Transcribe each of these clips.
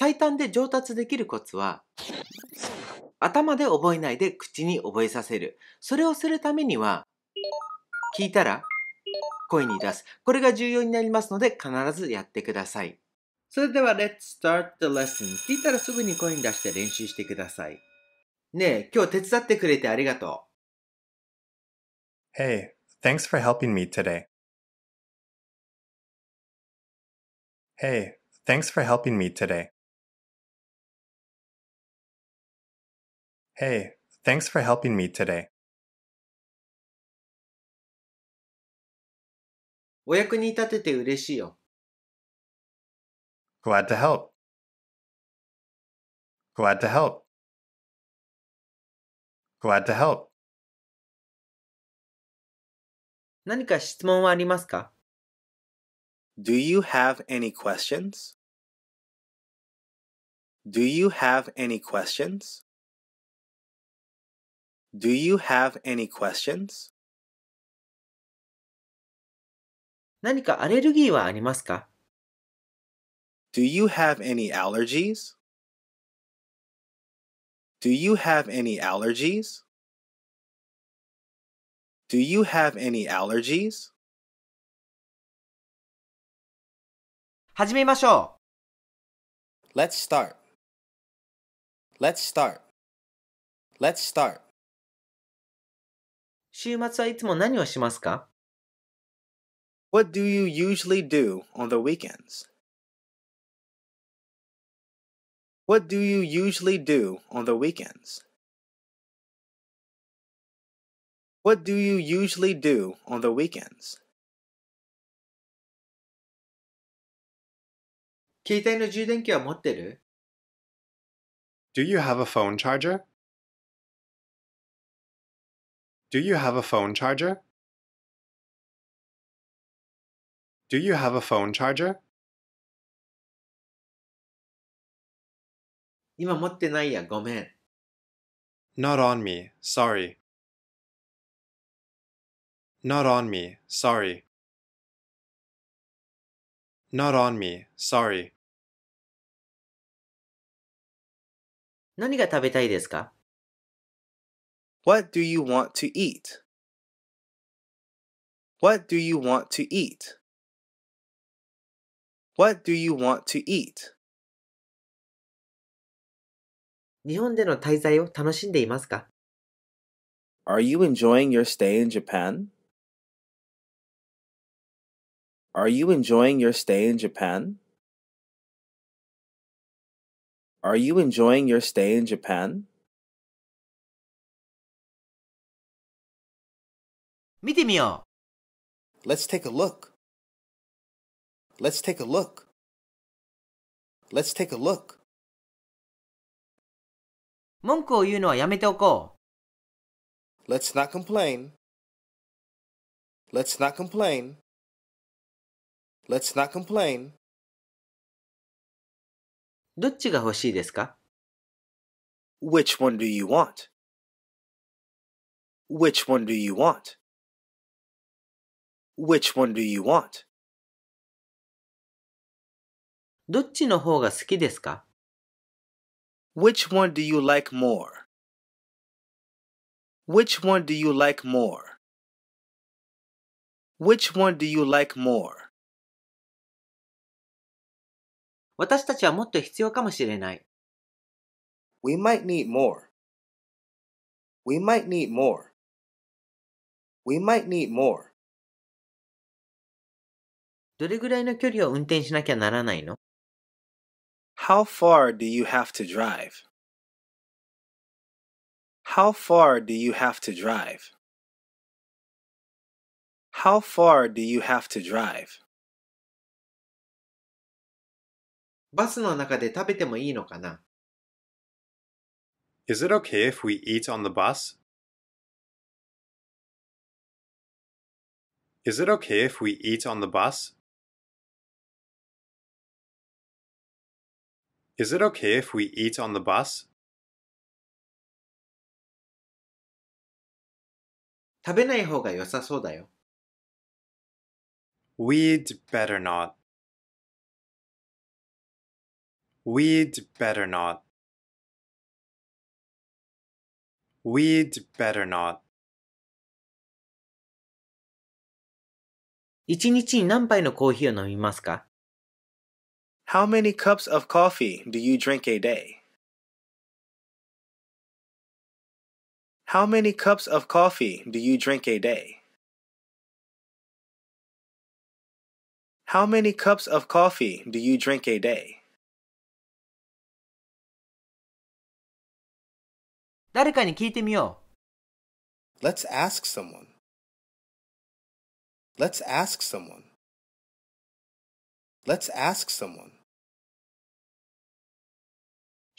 最短で上達できるコツは、頭で覚えないで口に覚えさせる。それをするためには、聞いたら声に出す。これが重要になりますので必ずやってください。それでは、Let's start the lesson. 聞いたらすぐに声に出して練習してください。ねえ、今日手伝ってくれてありがとう。Hey, thanks for helping me today. Hey, thanks for helping me today. Hey, thanks for helping me today. お役に立てて嬉しいよ。Glad to help. Glad to help. Glad to help. 何か質問はありますか Do you have any questions? Do you have any questions? Do you have any questions? 何かアレルギーはありますか Do you have any allergies? Do you have any allergies? Do you have any allergies? Let's start. Let's start. Let's start. 週末はいつも何をしますか What do you usually do on the weekends? What do you usually do on the weekends? What do you usually do on the weekends? 携帯の充電器は持ってる Do you have a phone charger? Do you have a phone charger? Do you have a phone charger? 今持ってないや、ごめん。Not on me, sorry. Not on me, sorry. Not on me, sorry. 何が食べたいですか what do you want to eat? What do you want to eat? What do you want to eat? 日本での滞在を楽しんでいますか Are you enjoying your stay in Japan? Are you enjoying your stay in Japan? Are you enjoying your stay in Japan? Let's take a look. Let's take a look. Let's take a look. 文句を言うのはやめておこう。Let's not complain. Let's not complain. Let's not complain. どっちが欲しいですか ?Which one do you want? Which one do you want? Which one do you want? どっちの方が好きですか Which one do you like more? Which one do you like more? Which one do you like more? 私たちはもっと必要かもしれない。We might need more. We might need more. We might need more. どれぐらいの距離を運転しなきゃならないの ?How far do you have to drive?How far do you have to drive?How far do you have to drive? バスの中で食べてもいいのかな Is it okay if we eat on the bus? Is it okay if we eat on the bus? Is it okay if we eat on the bus? 食べない方が良さそうだよ。We'd better not. We'd better not. We'd better not. 一日に何杯のコーヒーを飲みますか How many cups of coffee do you drink a day? How many cups of coffee do you drink a day? How many cups of coffee do you drink a day? let us ask someone. Let's ask someone. Let's ask someone.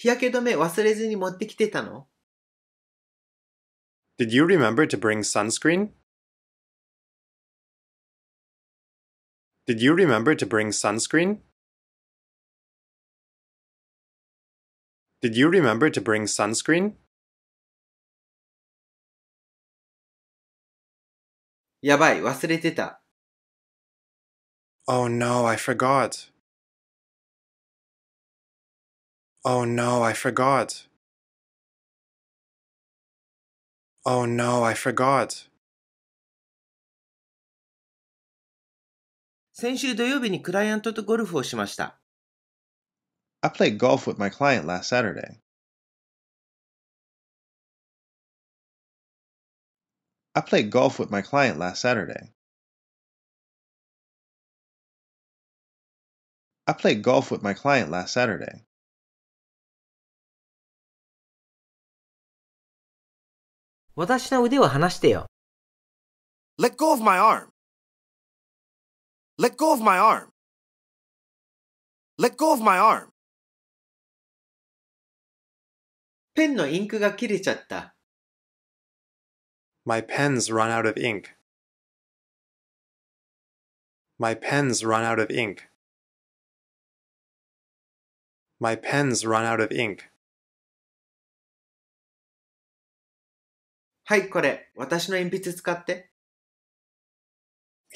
日焼け止め忘れずに持ってきてたの Did you remember to bring sunscreen? Did you remember to bring sunscreen? Did you remember to bring sunscreen? やばい、忘れてた。Oh no, I forgot. Oh no, I forgot. Oh no, I forgot. 先週土曜日にクライアントとゴルフをしました。I played golf with my client last Saturday. I played golf with my client last Saturday. I played golf with my client last Saturday. 私の腕を離してよ。Let go of my arm. Let go of my arm. Let go of my arm. ペンのインクが切れちゃった。My pen's run out of ink. My pen's run out of ink. My pen's run out of ink. はい、これ、私の鉛筆使って。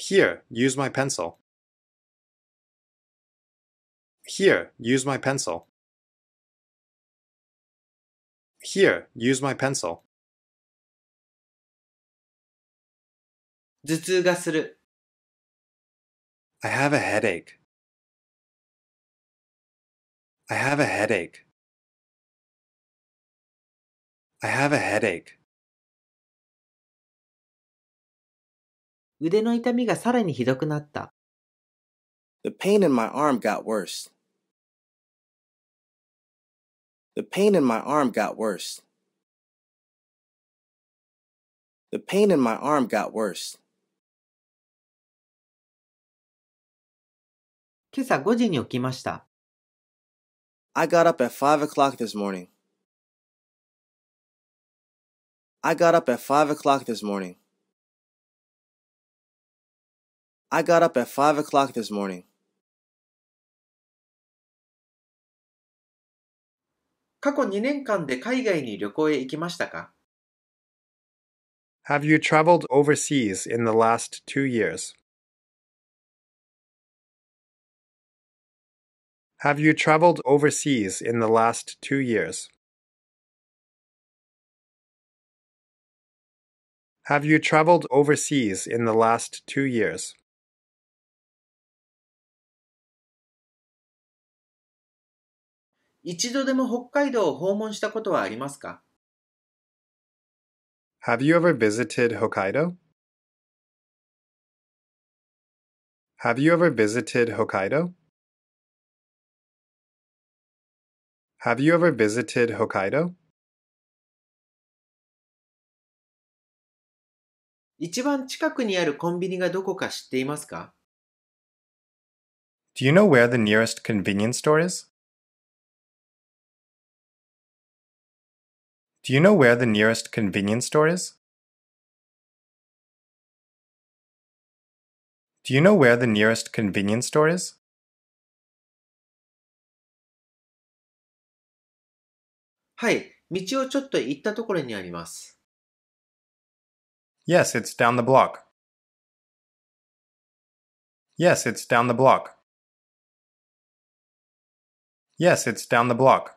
Here, use my pencil. Here, use my pencil. Here, use my pencil. 頭痛がする。I have a headache. I have a headache. I have a headache. 腕の痛みがさらにひどくなった。The pain in my arm got worse. The pain in my arm got worse. The pain in my arm got worse. 今朝5時に起きました。I got up at 5 o'clock this morning. I got up at 5 o'clock this morning. I got up at 5 o'clock this morning. Have you traveled overseas in the last two years? Have you traveled overseas in the last two years? Have you traveled overseas in the last two years? 一度でも北海道を訪問したことはありますか Have you ever visited Hokkaido? Have you ever visited Hokkaido? Have you ever visited Hokkaido? 一番近くにあるコンビニがどこか知っていますか Do you know where the nearest convenience store is? Do you know where the nearest convenience store is? Do you know where the nearest convenience store is? Yes, it's down the block. Yes, it's down the block. Yes, it's down the block.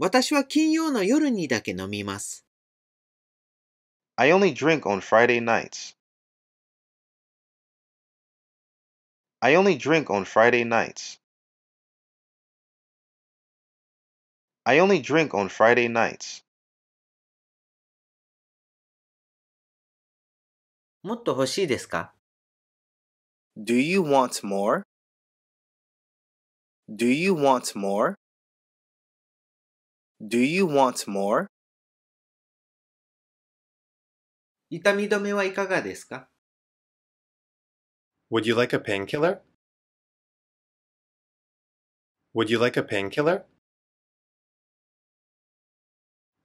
私は金曜の夜にだけ飲みます。I only drink on Friday nights. I only drink on Friday nights. I only drink on Friday nights. もっと欲しいですか ?Do you want more? Do you want more? Do you want more? 痛み止めはいかがですか Would you like a painkiller? Would you like a painkiller?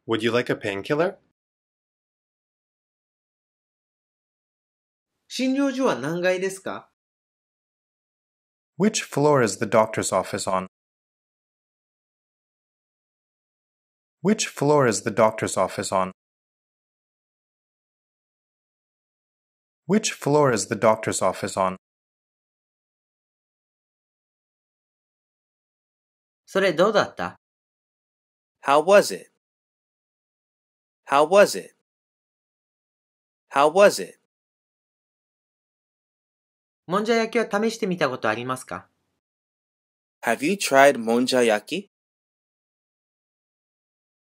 Would you like a painkiller? 診療所は何階ですか Which floor is the doctor's office on? Which floor is the doctor's office on? Which floor is the doctor's office on? それどうだった How was it? How was it? How was it? もんじゃ焼きを試してみたことありますか Have you tried monjayaki?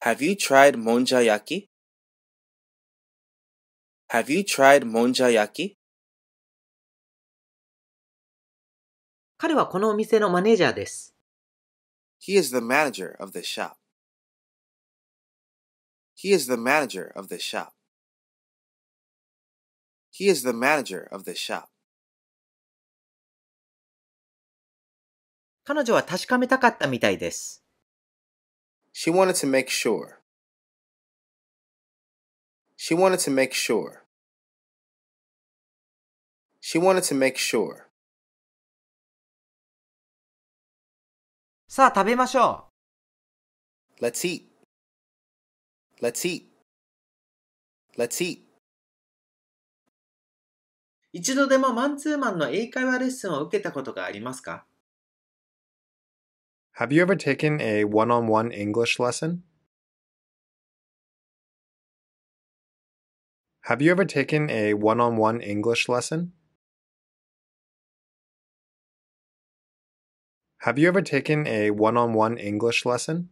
Have you tried monja yaki? Have you tried monja yaki? 彼はこのお店のマネージャーです。He is the manager of the shop. He is the manager of the shop. He is the manager of the shop. 彼女は確かめたかったみたいです。She wanted to make sure. She wanted to make sure. She wanted to make sure. さあ食べましょう Let's eat. Let's eat. Let's eat. 一度でもマンツーマンの英会話レッスンを受けたことがありますか Have you ever taken a one on one English lesson? Have you ever taken a one on one English lesson? Have you ever taken a one on one English lesson?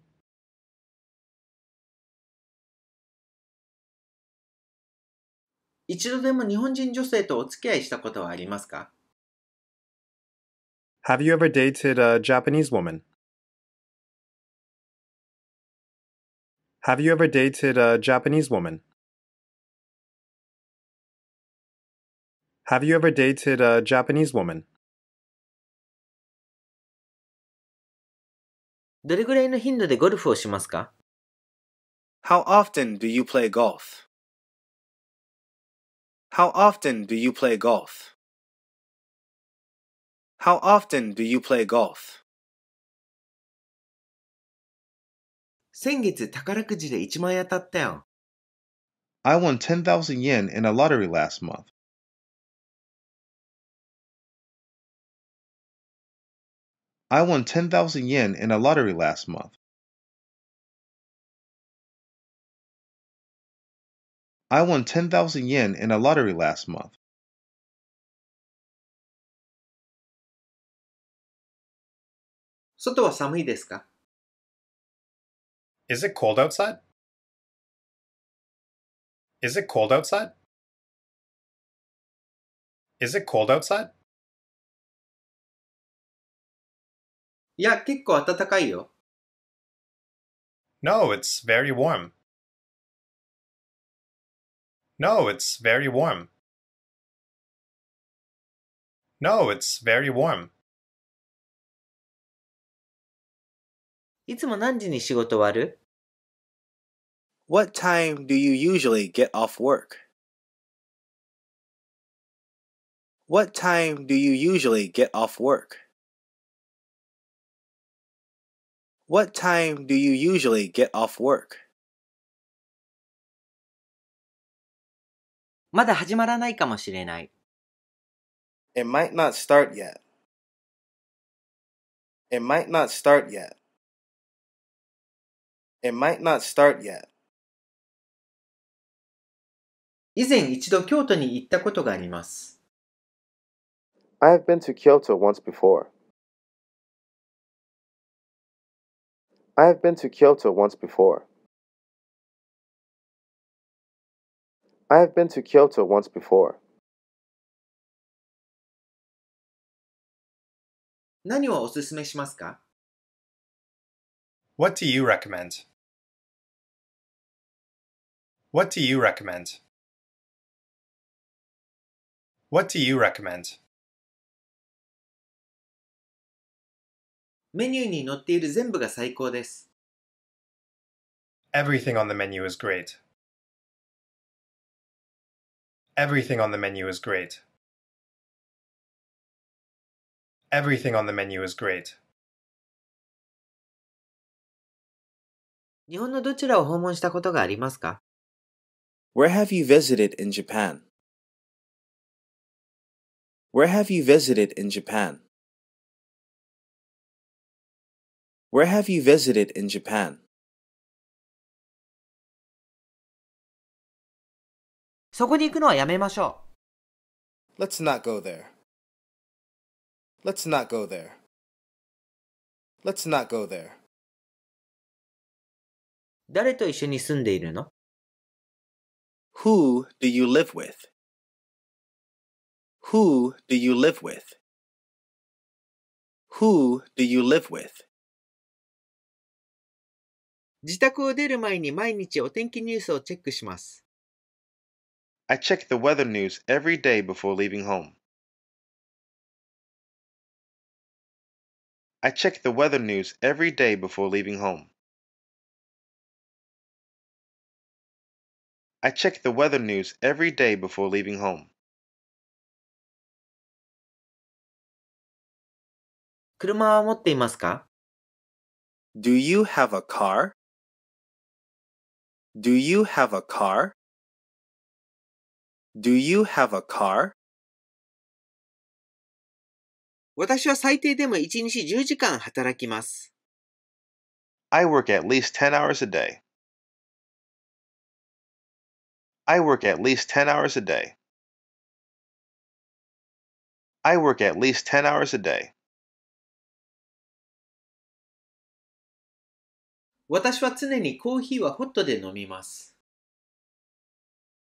Have you ever dated a Japanese woman? Have you ever dated a Japanese woman? Have you ever dated a Japanese woman? どれぐらいの頻度でゴルフをしますか How often do you play golf? How often do you play golf? How often do you play golf? 先月宝くじで1万円当たったよ。I won 10,000 yen in a lottery last month. I won 10,000 yen in a lottery last month. I won 10,000 yen in a lottery last month. Soto wa s Is it cold outside? Is it cold outside? Is it cold outside? No, it's very warm. No, it's very warm. No, it's very warm. いつも何時に仕事終わる ?What time do you usually get off work?What time do you usually get off work?What time do you usually get off work? まだ始まらないかもしれない。It might not start yet. It might not start yet. It might not start yet. 以前一度京都に行ったことがあります。I have been to Kyoto once before. I have been to Kyoto once before. I have been to Kyoto once before. 何をおすすめしますか What do you recommend? What do you recommend? What do you recommend? Everything on the menu is great. Everything on the menu is great. Everything on the menu is great. 日本のどちらを訪問したことがありますか where have you visited in Japan? Where have you visited in Japan? Where have you visited in Japan? そこに行くのはやめましょう。Let's not go there. Let's not go there. Let's not go there. 誰と一緒に住んでいるの who do you live with? Who do you live with? Who do you live with? 自宅を出る前に毎日お天気ニュースをチェックします。I check the weather news every day before leaving home. I check the weather news every day before leaving home. I check the weather news every day before leaving home. Do you have a car? Do you have a car? Do you have a car? 私は最低でも1日10時間働きます。I work at least 10 hours a day. I work at least 10 hours a day. I work at least 10 hours a day. 私は常にコーヒーはホットで飲みます。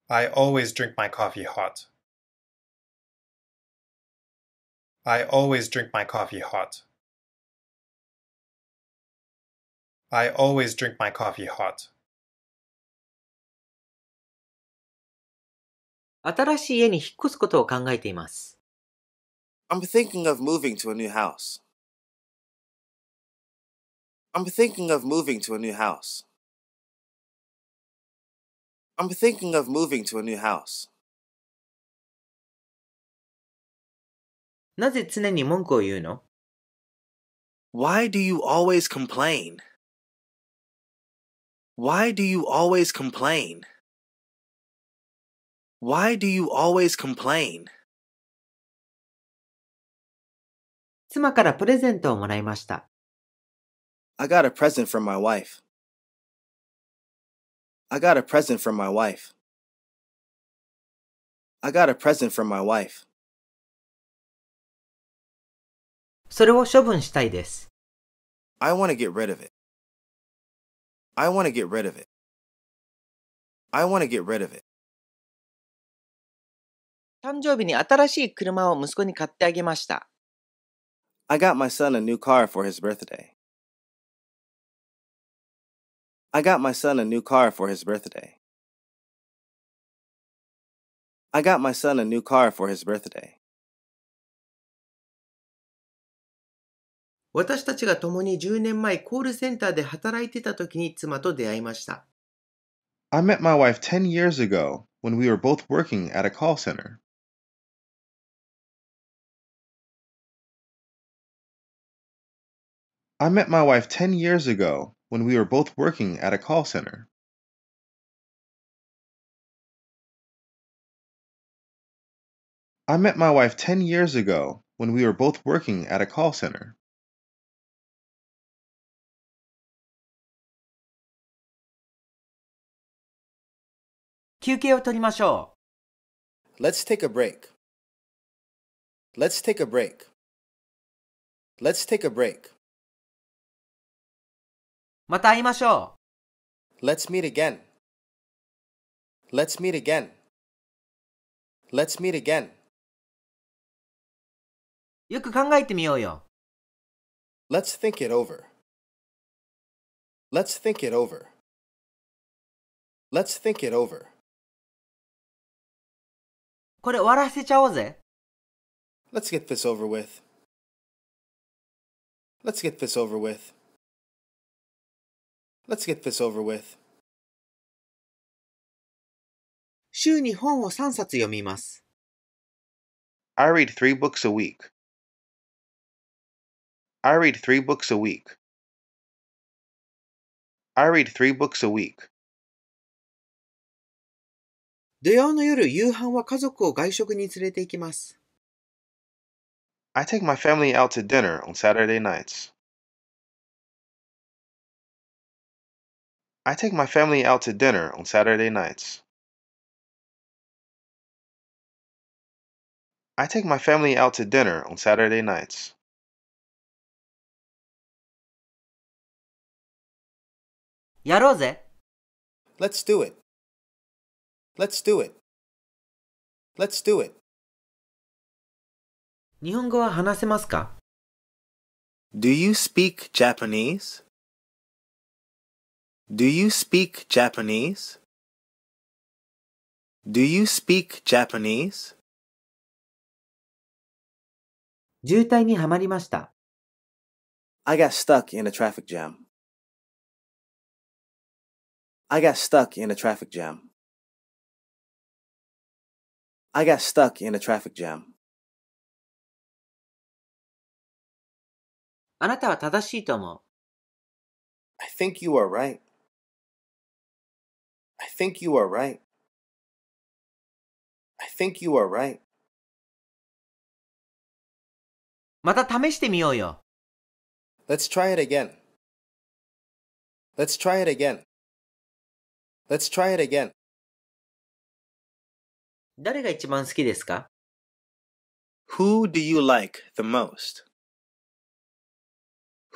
I always drink my coffee hot. I always drink my coffee hot. I always drink my coffee hot. 新しい家に引っ越すことを考えています。I'm thinking of moving to a new house. I'm thinking of moving to a new house. I'm thinking of moving to a new house. なぜ常に文句を言うの ?Why do you always complain? Why do you always complain? Why do you always complain? 妻からプレゼントをもらいました。I got a present from my wife. I got a present from my wife. I got a present from my wife. それを処分したいです。I want to get rid of it. I want to get rid of it. I want to get rid of it. 誕生日に新しい車を息子に買ってあげました。I got my son a new car for his birthday. I got my son a new car for his birthday. I got my son a new car for his birthday. 私たちが共に10年前コールセンターで働いてた時に妻と出会いました。I met my wife 10 years ago when we were both working at a call center. I met my wife 10 years ago when we were both working at a call center. I met my wife 10 years ago when we were both working at a call center. Let's take a break. Let's take a break. Let's take a break. また会いましょう Let's meet again Let's meet again Let's meet again よく考えてみようよ Let's think it over Let's think it over Let's think it over これ終わらせちゃおうぜ Let's get this over with Let's get this over with Let's get this over with. 週に本を3冊読みます。I read three books a week. I read three books a week. I read three books a week. 土曜の夜、夕飯は家族を外食に連れて行きます。I take my family out to dinner on Saturday nights. I take my family out to dinner on Saturday nights. I take my family out to dinner on Saturday nights. Yaroze. Let's do it. Let's do it. Let's do it. 日本語は話せますか Do you speak Japanese? Do you speak Japanese? Do you speak Japanese? 渋滞にはまりました。I got stuck in a traffic jam. I got stuck in a traffic jam. I got stuck in a traffic jam. あなたは正しいと思う。I think you are right think you are right. I think you are right. また試してみようよ。Let's try it again. Let's try it again. Let's try it again. 誰が一番好きですか Who do you like the most?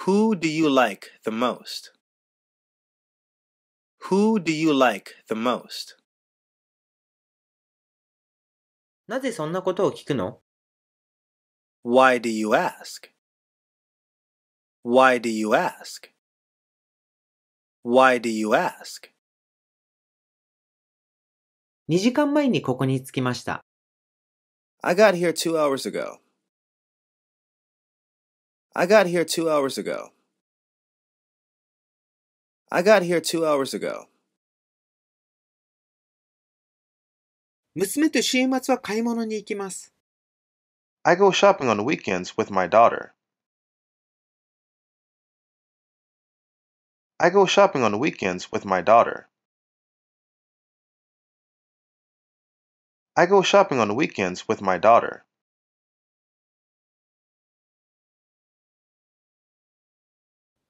Who do you like the most? Who do you like the most? なぜそんなことを聞くの Why do you ask? Why do you ask? Why do you ask? 2時間前にここに着きました。I got here two hours ago. I got here two hours ago. I got here two hours ago. 娘と週末は買い物に行きます。I go shopping on weekends with my daughter. I go shopping on weekends with my daughter. I go shopping on weekends with my daughter.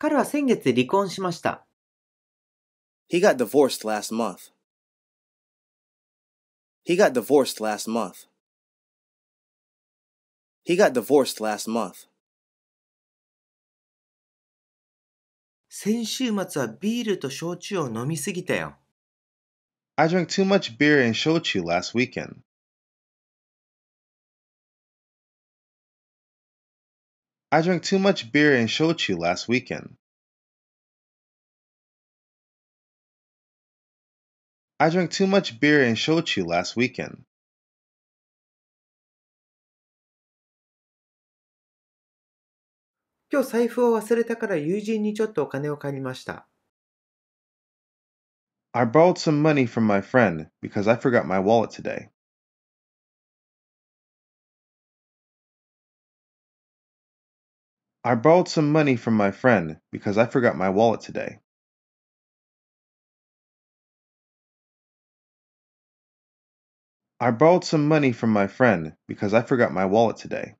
彼は先月離婚しました。He got divorced last month. He got divorced last month. He got divorced last month. 先週末はビールと焼酎を飲みすぎたよ。I drank too much beer and 焼酎 last weekend. I drank too much beer and shochu last weekend. I drank too much beer and shochu last weekend. Today I borrowed some money from my friend because I forgot my wallet today. I borrowed some money from my friend because I forgot my wallet today. I borrowed some money from my friend because I forgot my wallet today.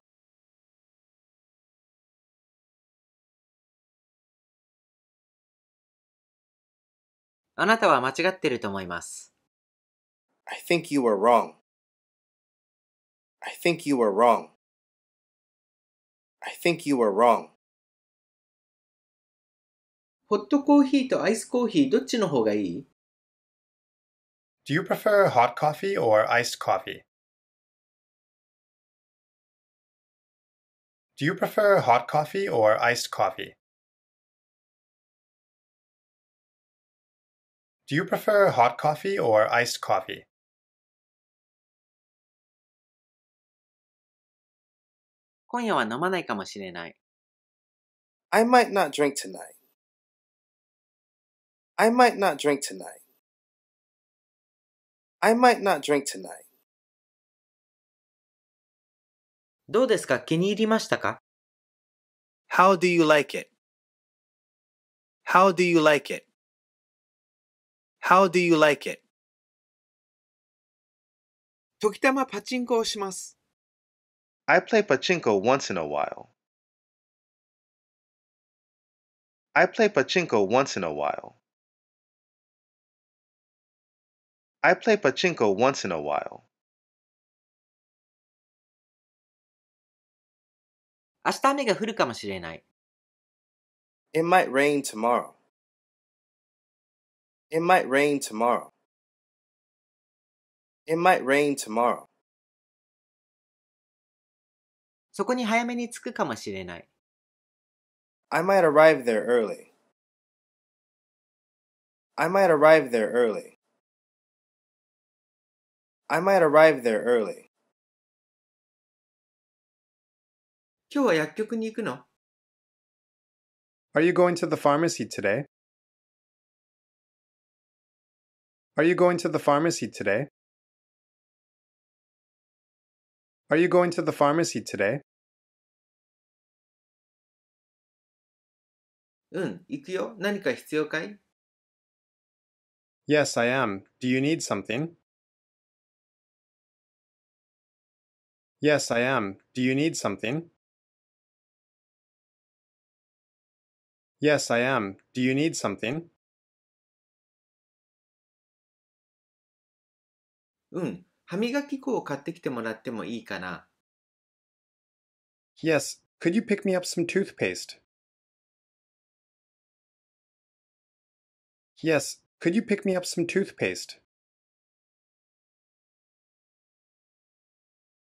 I think you were wrong. I think you were wrong. I think you were wrong. ホットコーヒーとアイスコーヒーどっちの方がいい Do you prefer hot coffee or iced coffee? Do you prefer hot coffee or iced coffee? Do you prefer hot coffee or iced coffee? 今夜は飲まないかもしれない。I might not drink tonight. I might not drink tonight. I might not drink tonight. どうですか気に入りましたか ?How do you like it?How do you like it?How do you like it? 時たまパチンコをします。I play pachinko once in a while. I play pachinko once in a while. I play pachinko once in a while. It might rain tomorrow. It might rain tomorrow. It might rain tomorrow. そこに早めに着くかもしれない。I might arrive there early. I might arrive there early. I might arrive there early. 今日は薬局に行くの ?Are you going to the pharmacy today? Are you going to the pharmacy today? Are you going to the pharmacy today? うん、行くよ。何か必要かい ?Yes, I am. Do you need something?Yes, I am. Do you need something?Yes, I am. Do you need something? うん、歯磨き粉を買ってきてもらってもいいかな ?Yes, could you pick me up some toothpaste? Yes, could you pick me up some toothpaste?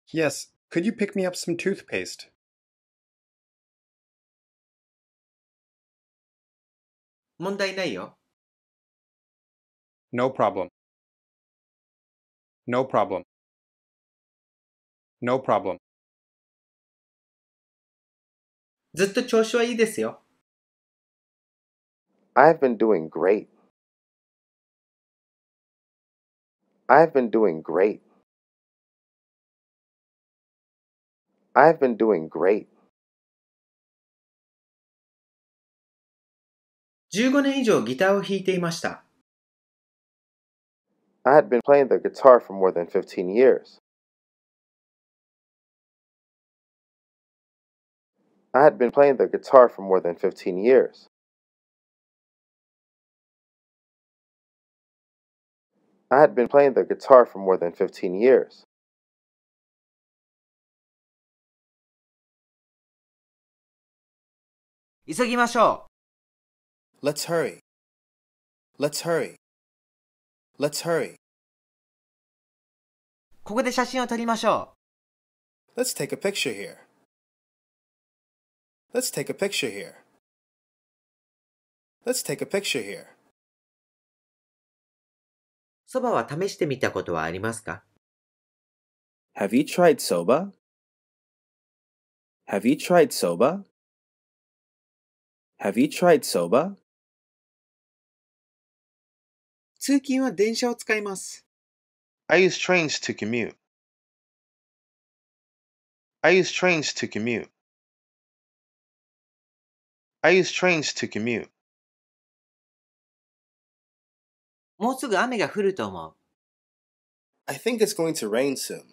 Yes, could you pick me up some toothpaste? No problem. No problem. No problem. i have been doing great. I've been doing great. I've been doing great. 15年以上ギターを弾いていました。I had been playing the guitar for more than 15 years. I had been playing the guitar for more than 15 years. I had been playing the guitar for more than 15 years. Let's hurry. Let's hurry. Let's hurry. let us take a picture here. Let's take a picture here. Let's take a picture here. そばは試してみたことはありますか ?Have you tried soba? Have you tried soba? Have you tried soba? 通勤は電車を使います。I use trains to commute. I use trains to commute. I use trains to commute. もうすぐ雨が降ると思う。I think it's going to rain soon.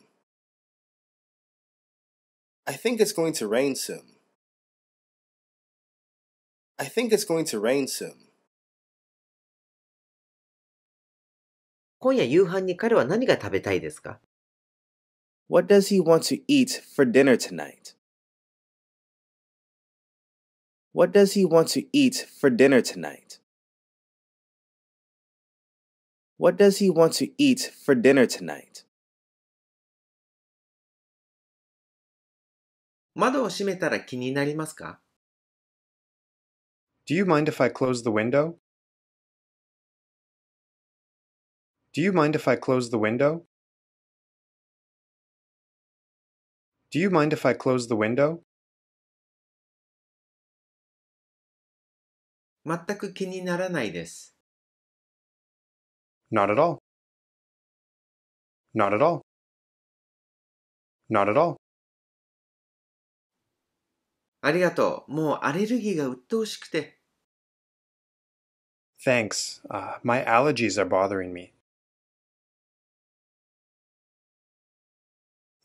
I think it's going to rain soon. I think it's going to rain soon. 今夜夕飯に彼は何が食べたいですか What does he want to eat for dinner tonight? What does he want to eat for dinner tonight? What does he want to eat for dinner tonight? 窓を閉めたら気になりますか Do you mind if I close the window? Do you mind if I close the window? Do you mind if I close the window? 全く気にならないです。not at all. Not at all. Not at all. ありがとう。もうアレルギーが鬱陶しくて。Thanks. Uh, my allergies are bothering me.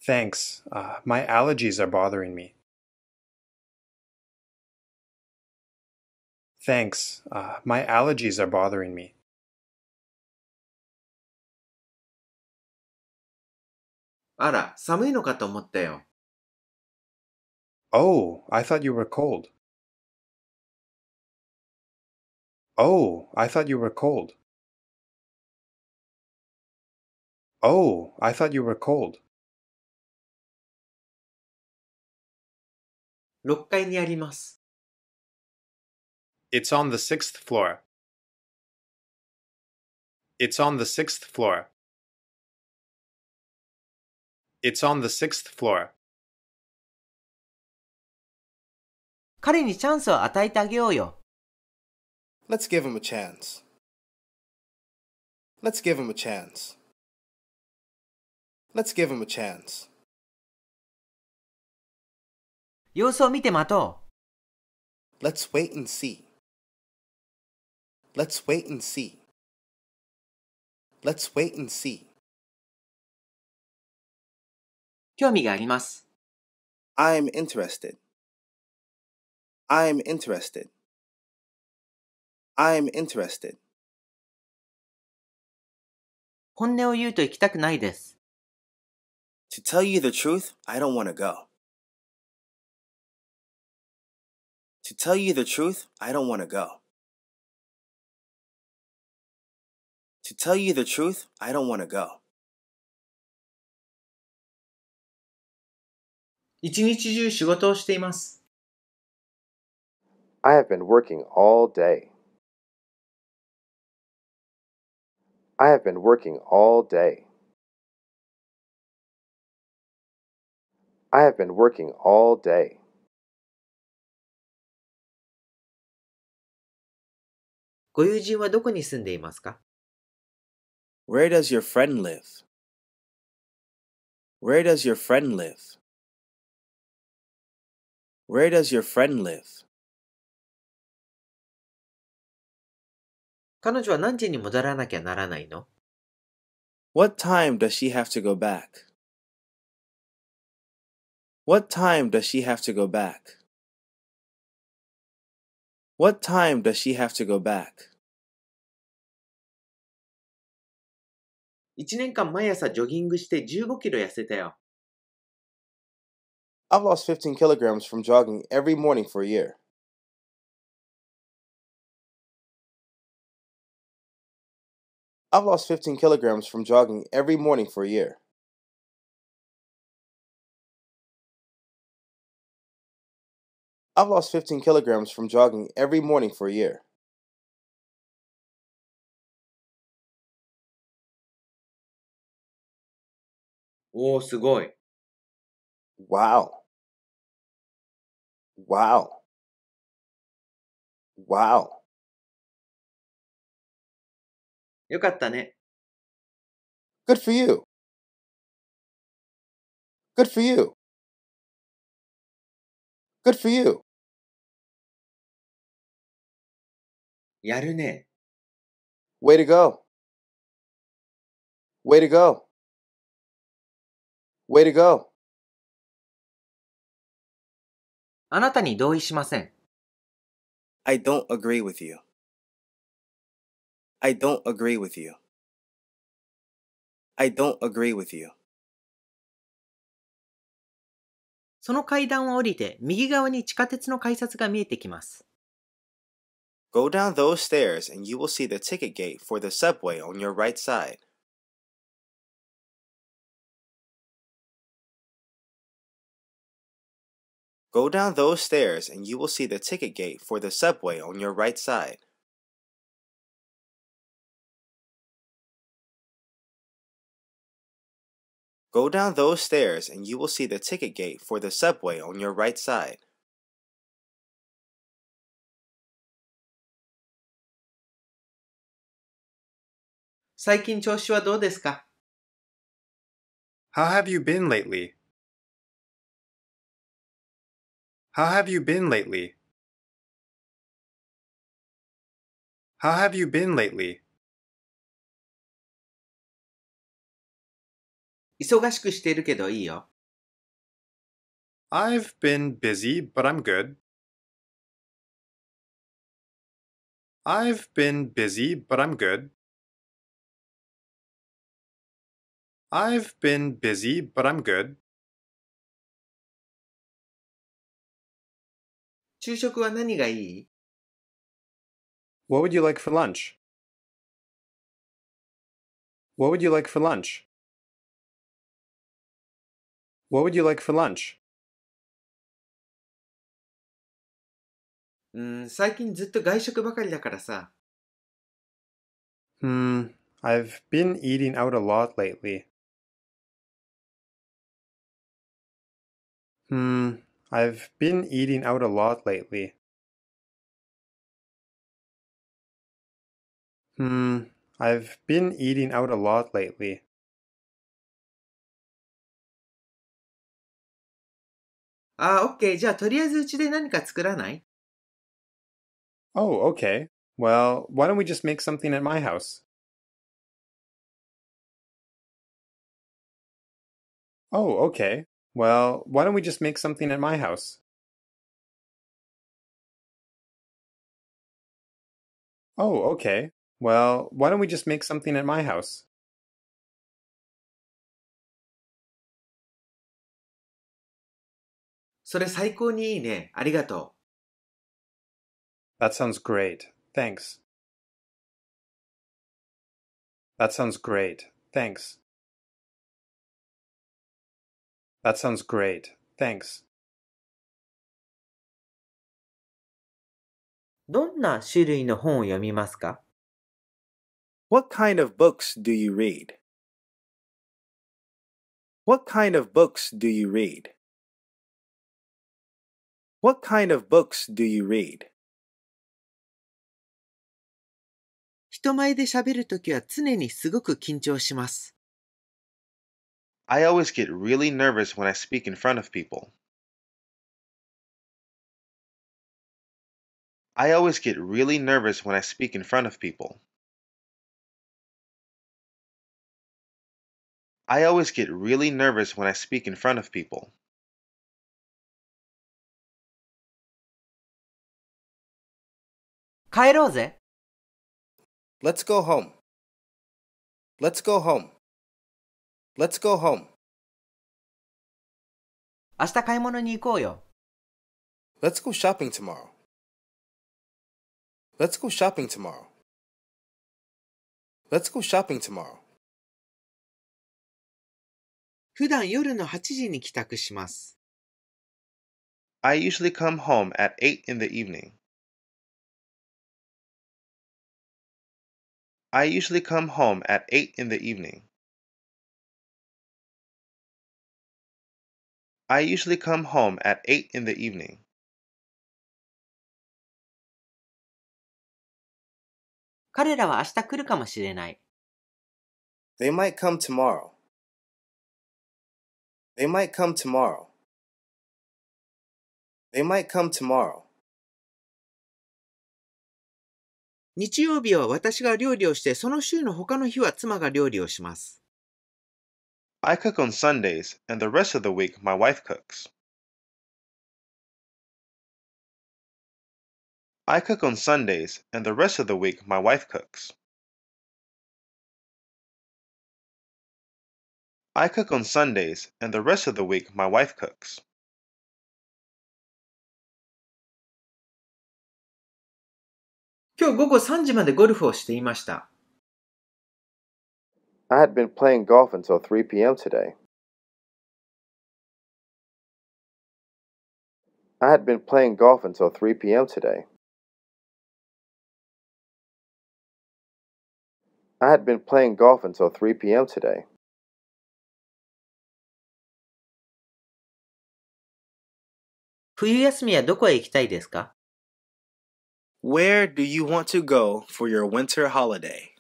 Thanks. Uh, my allergies are bothering me. Thanks. Uh, my allergies are bothering me. あら、寒いのかと思ったよ。Oh, I thought you were cold. Oh, I thought you were cold. Oh, I thought you were cold. 6階にあります。It's on the sixth floor. It's on the sixth floor. It's on the sixth floor. 彼にチャンスを与えてあげようよ。Let's give him a chance. Let's give him a chance. Let's give him a chance. 様子を見て待とう。Let's wait and see. Let's wait and see. Let's wait and see. 興味があります。I'm interested. I'm interested. I'm interested. 本音を言うと行きたくないです。To tell you the truth, I don't want to go. To tell you the truth, I don't want to go. To tell you the truth, I don't want to go. 一日中仕事をしています。I have been working all day. I have been working all day. I have been working all day. ご友人はどこに住んでいますか ?Where does your friend live? Where does your friend live? Where does your friend live? 彼女は何時に戻らなきゃならないの What time does she have to go back? What time does she have to go back? What time does she have to go back? 1年間毎朝ジョギングして15キロ痩せたよ。I've lost 15 kilograms from jogging every morning for a year. I've lost 15 kilograms from jogging every morning for a year. I've lost 15 kilograms from jogging every morning for a year. Oh, Wow. Wow. Wow. よかったね。Good for you. Good for you. Good for you. やるね。Way to go. Way to go. Way to go. あなたに同意しません。I don't agree with you. I don't agree with you. I don't agree with you. その階段を降りて右側に地下鉄の改札が見えてきます。Go down those stairs and you will see the ticket gate for the subway on your right side. Go down those stairs and you will see the ticket gate for the subway on your right side. Go down those stairs and you will see the ticket gate for the subway on your right side. How have you been lately? How have you been lately? How have you been lately? 忙しくしているけどいいよ。I've been busy, but I'm good. I've been busy, but I'm good. I've been busy, but I'm good. 昼食は何がいい ?What would you like for lunch?What would you like for lunch?What would you like for lunch? うん、最近ずっと外食ばかりだからさ。うん、I've been eating out a lot lately. Hmm, I've been eating out a lot lately. Hmm, I've been eating out a lot lately. Ah, okay. じゃあ、とりあえずうちで何か作らない Oh, okay. Well, why don't we just make something at my house? Oh, okay. Well, why don't we just make something at my house? Oh, okay. Well, why don't we just make something at my house? That sounds great. Thanks. That sounds great. Thanks. That sounds great. Thanks. どんな種類の本を読みますか What kind of books do you read? What kind of books do you read? What kind of books do you read? 人前で喋るときは常にすごく緊張します。I always get really nervous when I speak in front of people. I always get really nervous when I speak in front of people. I always get really nervous when I speak in front of people. Let's go home. Let's go home. Let's go home. 明日買い物に行こうよ。Let's go shopping tomorrow. Let's go shopping tomorrow. Let's go shopping tomorrow. 普段夜の8時に帰宅します。I usually come home at 8 in the evening. I usually come home at 8 in the evening. I usually come home at 8 in the evening. They might come tomorrow. They might come tomorrow. They might come tomorrow. 日曜日は私が料理をして、その週の他の日は妻が料理をします。I cook on Sundays, and the rest of the week my wife cooks. I cook on Sundays, and the rest of the week my wife cooks. I cook on Sundays, and the rest of the week my wife cooks. "今日午後3時までゴルフをしていました。I had been playing golf until 3 p.m. today. I had been playing golf until 3 p.m. today. I had been playing golf until 3 p.m. today. Where do you want to go for your winter holiday?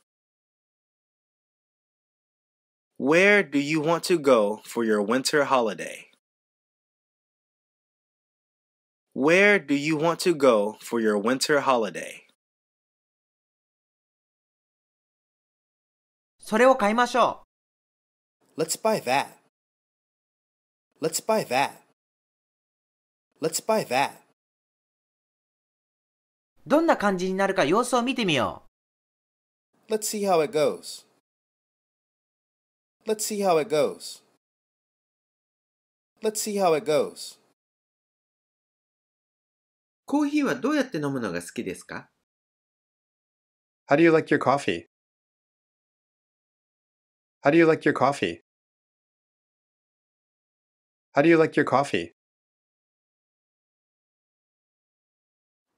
Where do you want to go for your winter holiday? Where do you want to go for your winter holiday? それを買いましょう。Let's buy that. Let's buy that. Let's buy that. どんな感じになるか様子を見てみよう。Let's see how it goes. Let's see how it goes. Let's see how it goes. コーヒーはどうやって飲むのが好きですか How do you like your coffee? How do you like your coffee? How do you like your coffee?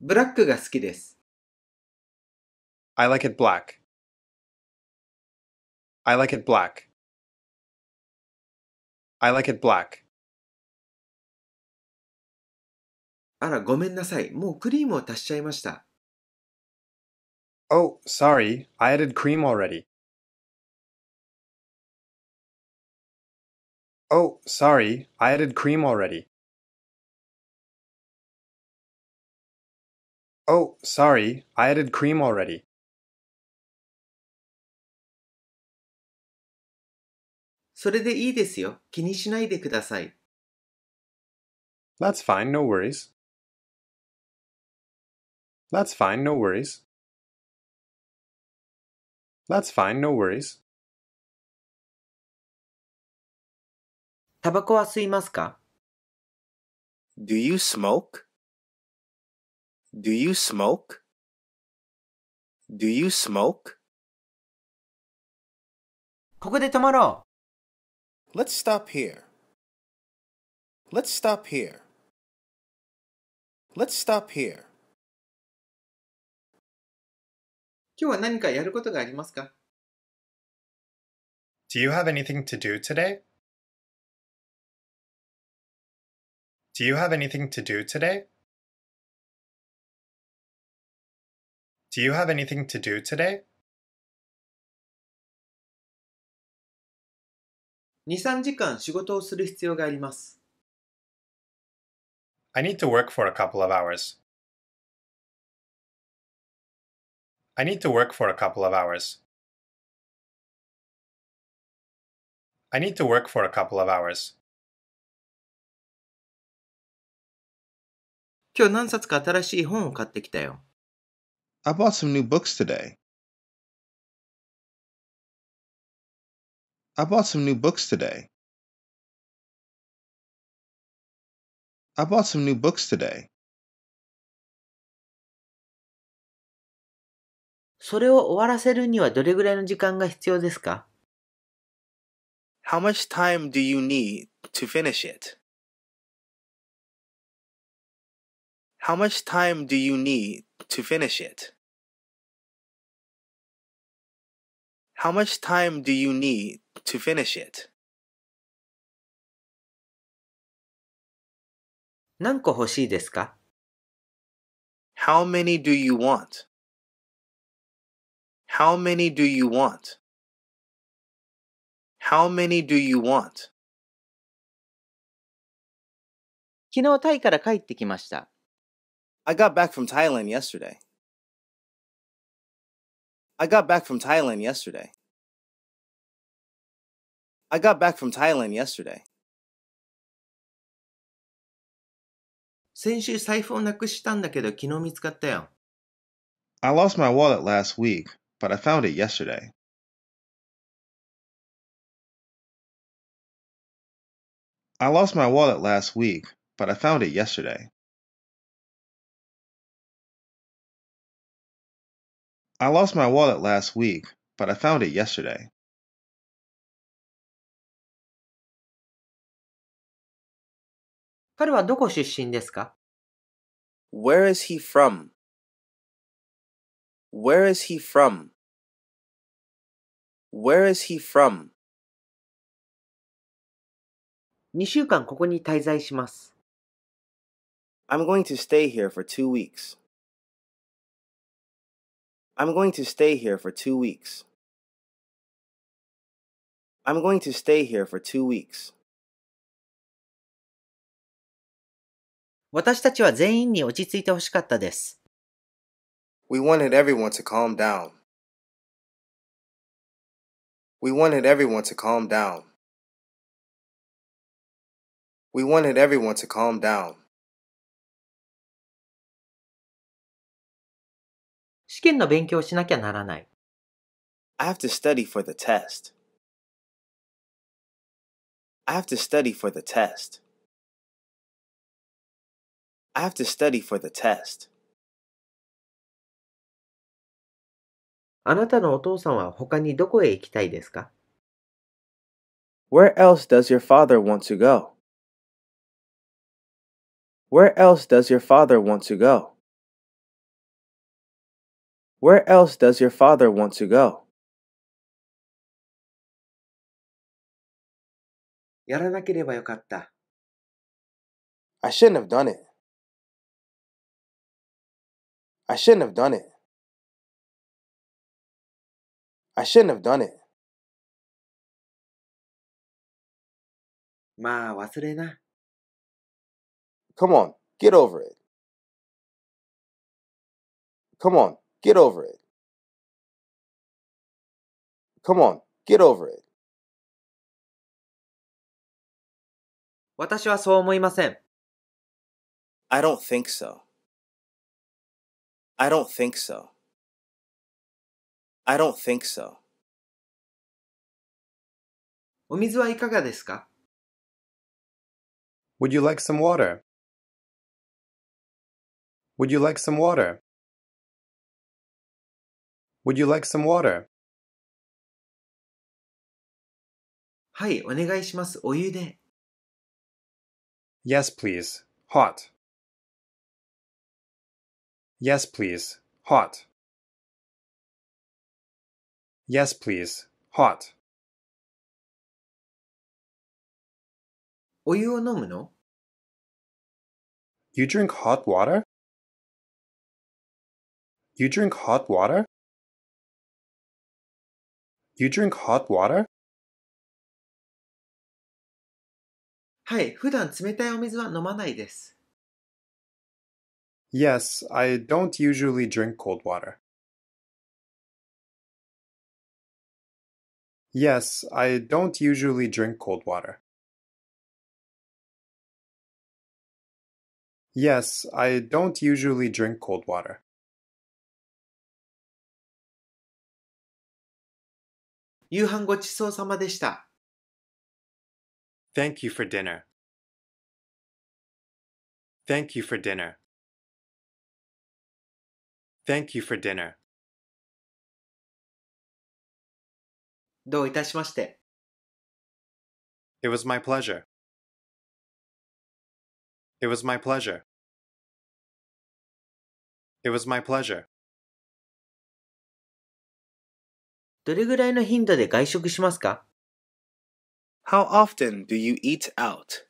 ブラックが好きです。I like it black. I like it black. I like it black. あら、ごめんなさい。もうクリームを足しちゃいました。Oh, sorry. I added cream already. Oh, sorry. I added cream already. Oh, sorry. I added cream already. それでいいですよ。気にしないでください。That's fine, no worries. That's fine, no worries. That's fine, no worries. タバコは吸いますか ?Do you smoke?Do you smoke?Do you smoke? ここで止まろう Let's stop here. Let's stop here. Let's stop here. 今日は何かやることがありますか Do you have anything to do today? Do you have anything to do today? Do you have anything to do today? 2、3時間仕事をする必要があります。I need to work for a couple of hours. I need to work for a couple of hours. I need to work for a couple of hours. 今日何冊か新しい本を買ってきたよ。I bought some new books today. I bought some new books today. I bought some new books today. それを終わらせるにはどれぐらいの時間が必要ですか How much time do you need to finish it? How much time do you need to finish it? How much time do you need to finish it. 何個欲しいですか How many do you want? How many do you want? How many do you want? 昨日タイから帰ってきました。I got back from Thailand yesterday. I got back from Thailand yesterday. I got back from Thailand yesterday. 先週財布をなくしたんたけと昨日見つかったよ i lost my wallet last week but i found it yesterday. I lost my wallet last week, but I found it yesterday. 'I lost my wallet last week, but I found it yesterday. I lost my wallet last week, but I found it yesterday. 彼はどこ出身ですか ?Where is he from?Where is he from?Where is he from? 2週間ここに滞在します。I'm going to stay here for two weeks. I'm going to stay here for two weeks. I'm going to stay here for two weeks. 私たちは全員に落ち着いてほしかったです。We wanted everyone to calm down. We wanted everyone to calm down. We wanted everyone to calm down. 試験の勉強をしなきゃならない。I have to study for the test. I have to study for the test. I have to study for the test. あなたのお父さんは他にどこへ行きたいですか Where else does your father want to go? Where else does your father want to go? Where else does your father want to go? やらなければよかった。I shouldn't have done it. I shouldn't have done it. I shouldn't have done it. まあ忘れな。Come on, get over it. Come on, get over it. Come on, get over it. 私はそう思いません。I don't think so. I don't think so. I don't think so. Would you like some water? Would you like some water? Would you like some water? はい、お願いします。お湯で。Yes, please. Hot. Yes, please. Hot. Yes, please. Hot. お湯を飲むの You drink hot water? You drink hot water? You drink hot water? はい、普段冷たいお水は飲まないです。Yes, I don't usually drink cold water. Yes, I don't usually drink cold water. Yes, I don't usually drink cold water. Thank you for dinner. Thank you for dinner. Thank you for dinner. どういたしまして。It was my pleasure. It was my pleasure. It was my pleasure. どれぐらいの頻度で外食しますか How often do you eat out?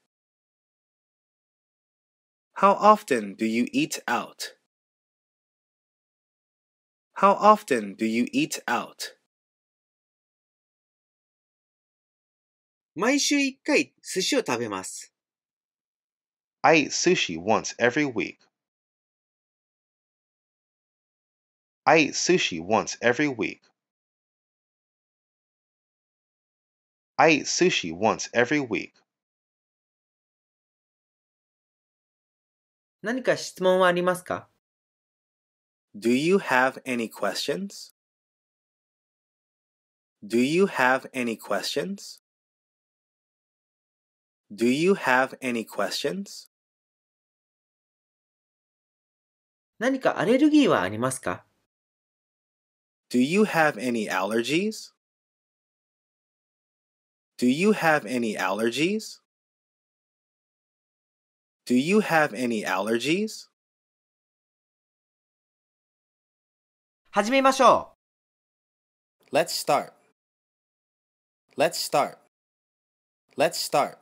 How often do you eat out? How often do you eat out? 毎週1回寿司を食べます。I eat sushi once every week. I eat sushi once every week. I eat sushi once every week. 何か質問はありますか do you have any questions? Do you have any questions? Do you have any questions? 何かアレルギーはありますか Do you have any allergies? Do you have any allergies? Do you have any allergies? 始めましょう Let's start Let's start Let's start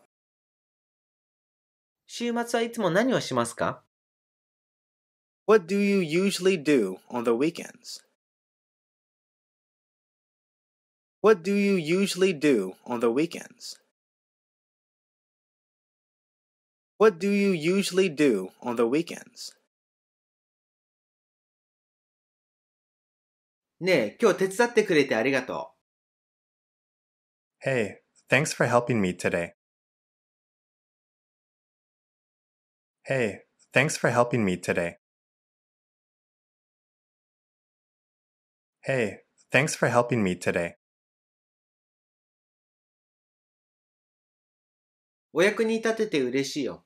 週末はいつも何をしますか What do you usually do on the weekends? What do you usually do on the weekends? What do you usually do on the weekends? ねえ、今日手伝ってくれてありがとう。Hey, thanks for helping me today. Hey, thanks for helping me today. Hey, thanks for helping me today. お役に立てて嬉しいよ。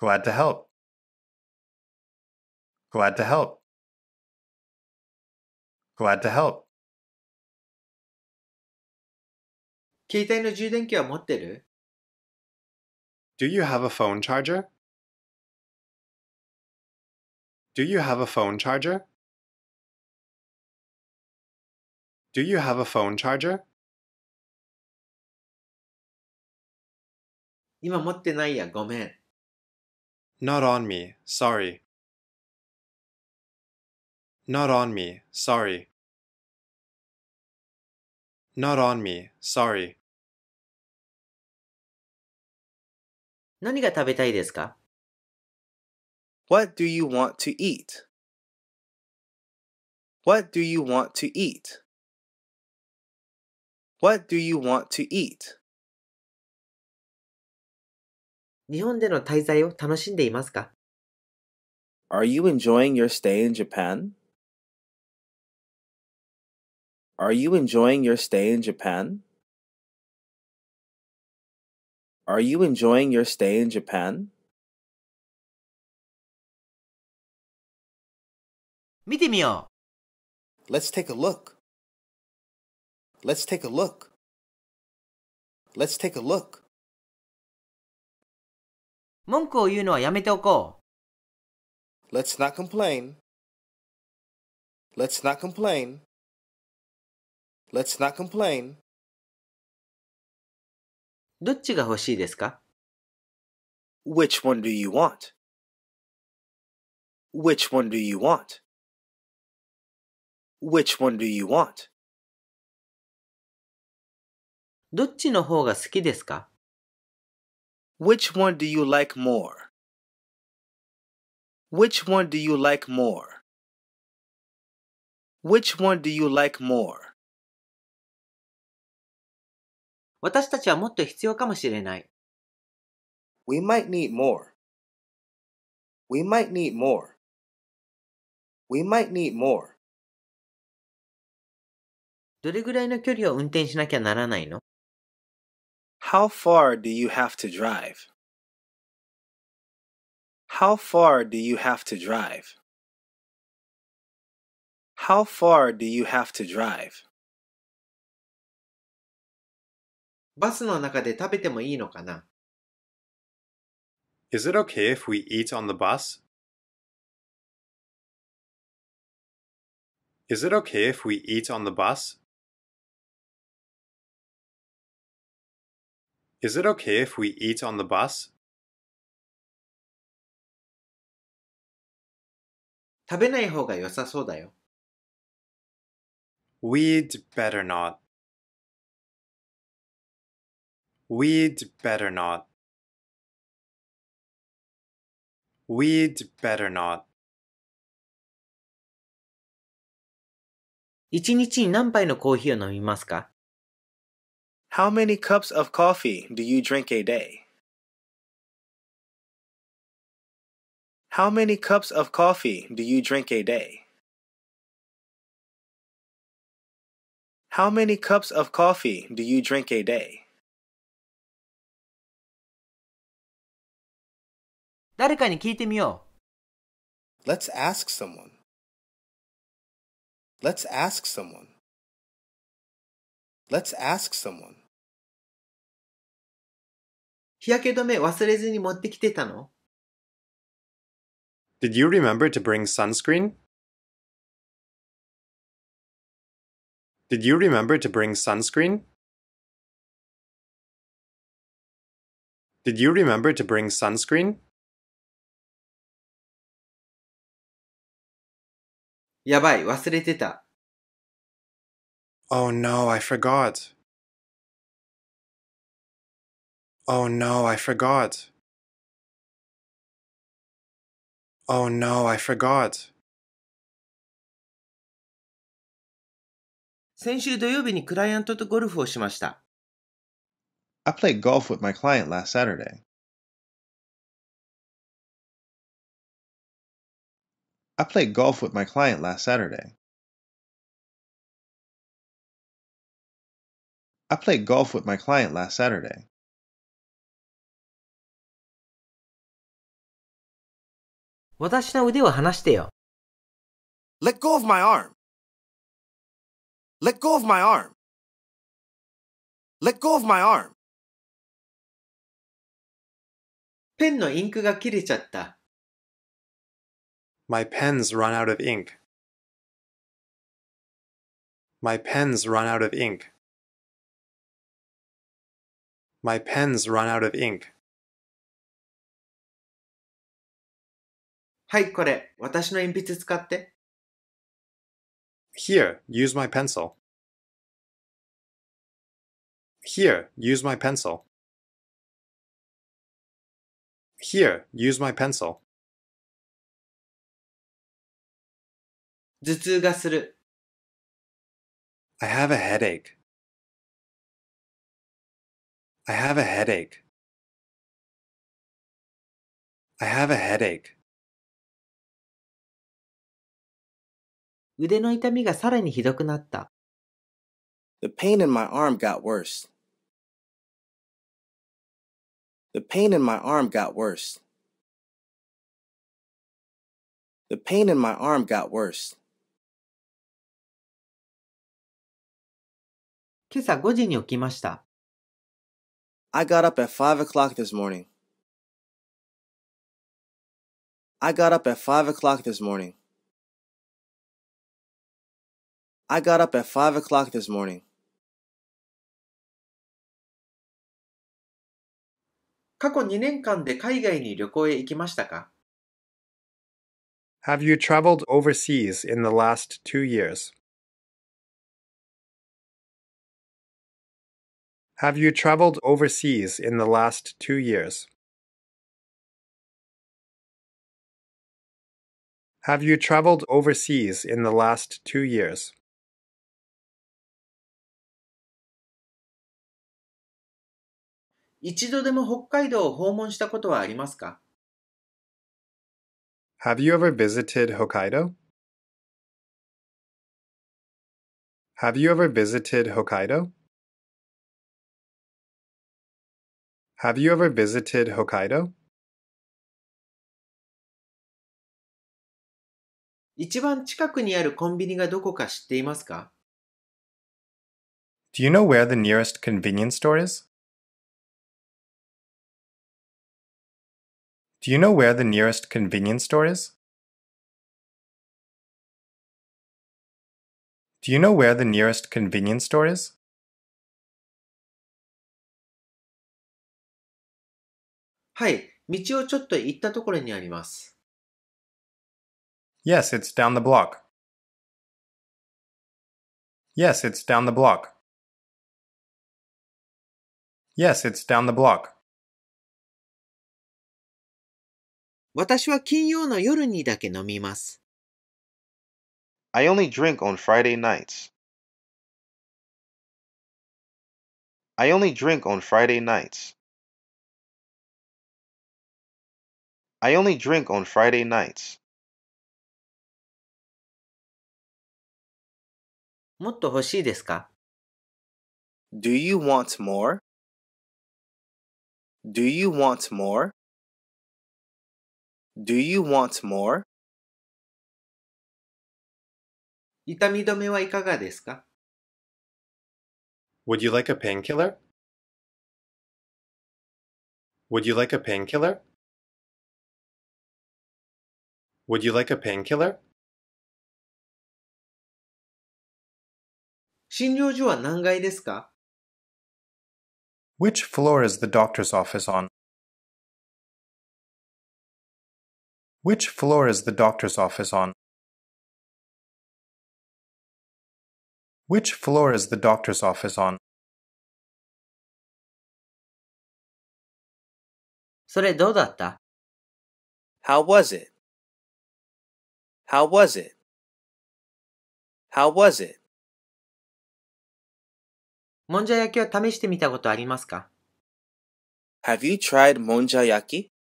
Glad to help. Glad to help. Glad to help. 携帯の充電器は持ってる Do you have a phone charger? Do you have a phone charger? Do you have a phone charger? 今持ってないや、ごめん。Not on me, sorry. Not on me, sorry. Not on me, sorry. 何が食べたいですか What do you want to eat? What do you want to eat? What do you want to eat? 日本での滞在を楽しんでいますか Are you enjoying your stay in Japan? Are you enjoying your stay in Japan? Are you enjoying your stay in Japan? Let's take a look. Let's take a look. Let's take a look. 文句を言うのはやめておこう。Let's not complain. Let's not complain. Let's not complain. どっちが欲しいですか Which one do you want? Which one do you want? Which one do you want? どっちの方が好きですか Which one do you like more? Which one do you like more? Which one do you like more? 私たちはもっと必要かもしれない。We might need more. We might need more. We might need more. どれぐらいの距離を運転しなきゃならないの ?How far do you have to drive? How far do you have to drive? How far do you have to drive? バスの中で食べてもいいのかな Is it okay if we eat on the bus? Is it okay if we eat on the bus? Is it okay if we eat on the bus? 食べない方が良さそうだよ。We'd better not. We'd better not. We'd better not. 一日に何杯のコーヒーを飲みますか How many cups of coffee do you drink a day? How many cups of coffee do you drink a day? How many cups of coffee do you drink a day? 誰かに聞いてみよう。Let's ask someone. Let's ask someone. Let's ask someone. 日焼け止め忘れずに持ってきてたの Did you remember to bring sunscreen? Did you remember to bring sunscreen? Did you remember to bring sunscreen? やばい、忘れてた。Oh no, I forgot. Oh no, I forgot. Oh no, I forgot. 先週土曜日にクライアントとゴルフをしました。I played golf with my client last Saturday. I played golf with my client last Saturday. I played golf with my client last Saturday. Let go of my arm. Let go of my arm. Let go of my arm. ペンのインクが切れちゃった。my pen's run out of ink. My pen's run out of ink. My pen's run out of ink. はい、これ、私の鉛筆使って。Here, use my pencil. Here, use my pencil. Here, use my pencil. 頭痛がする。I have a headache. I have a headache. I have a headache. 腕の痛みがさらにひどくなった。The pain in my arm got worse. The pain in my arm got worse. The pain in my arm got worse. 今朝5時に起きました。I got up at 5 o'clock this morning. I got up at 5 o'clock this morning. I got up at 5 o'clock this morning. 過去2年間で海外に旅行へ行きましたか Have you traveled overseas in the last two years? Have you traveled overseas in the last two years? Have you traveled overseas in the last two years? Have you ever visited Hokkaido? Have you ever visited Hokkaido? Have you ever visited Hokkaido? 一番近くにあるコンビニがどこか知っていますか Do you know where the nearest convenience store is? Do you know where the nearest convenience store is? Do you know where the nearest convenience store is? はい。道をちょっと行ったところにあります。Yes, it's down the block. Yes, it's down the block. Yes, it's down the block. 私は金曜の夜にだけ飲みます。I only drink on Friday nights. I only drink on Friday nights. I only drink on Friday nights. もっと欲しいですか Do you want more? Do you want more? Do you want more? 痛み止めはいかがですか Would you like a painkiller? Would you like a painkiller? Would you like a painkiller? 診療所は何階ですか Which floor is the doctor's office on? Which floor is the doctor's office on? Which floor is the doctor's office on? それどうだった How was it? How was it? How was it? もんじゃ焼きを試してみたことありますか Have you tried もんじゃ焼き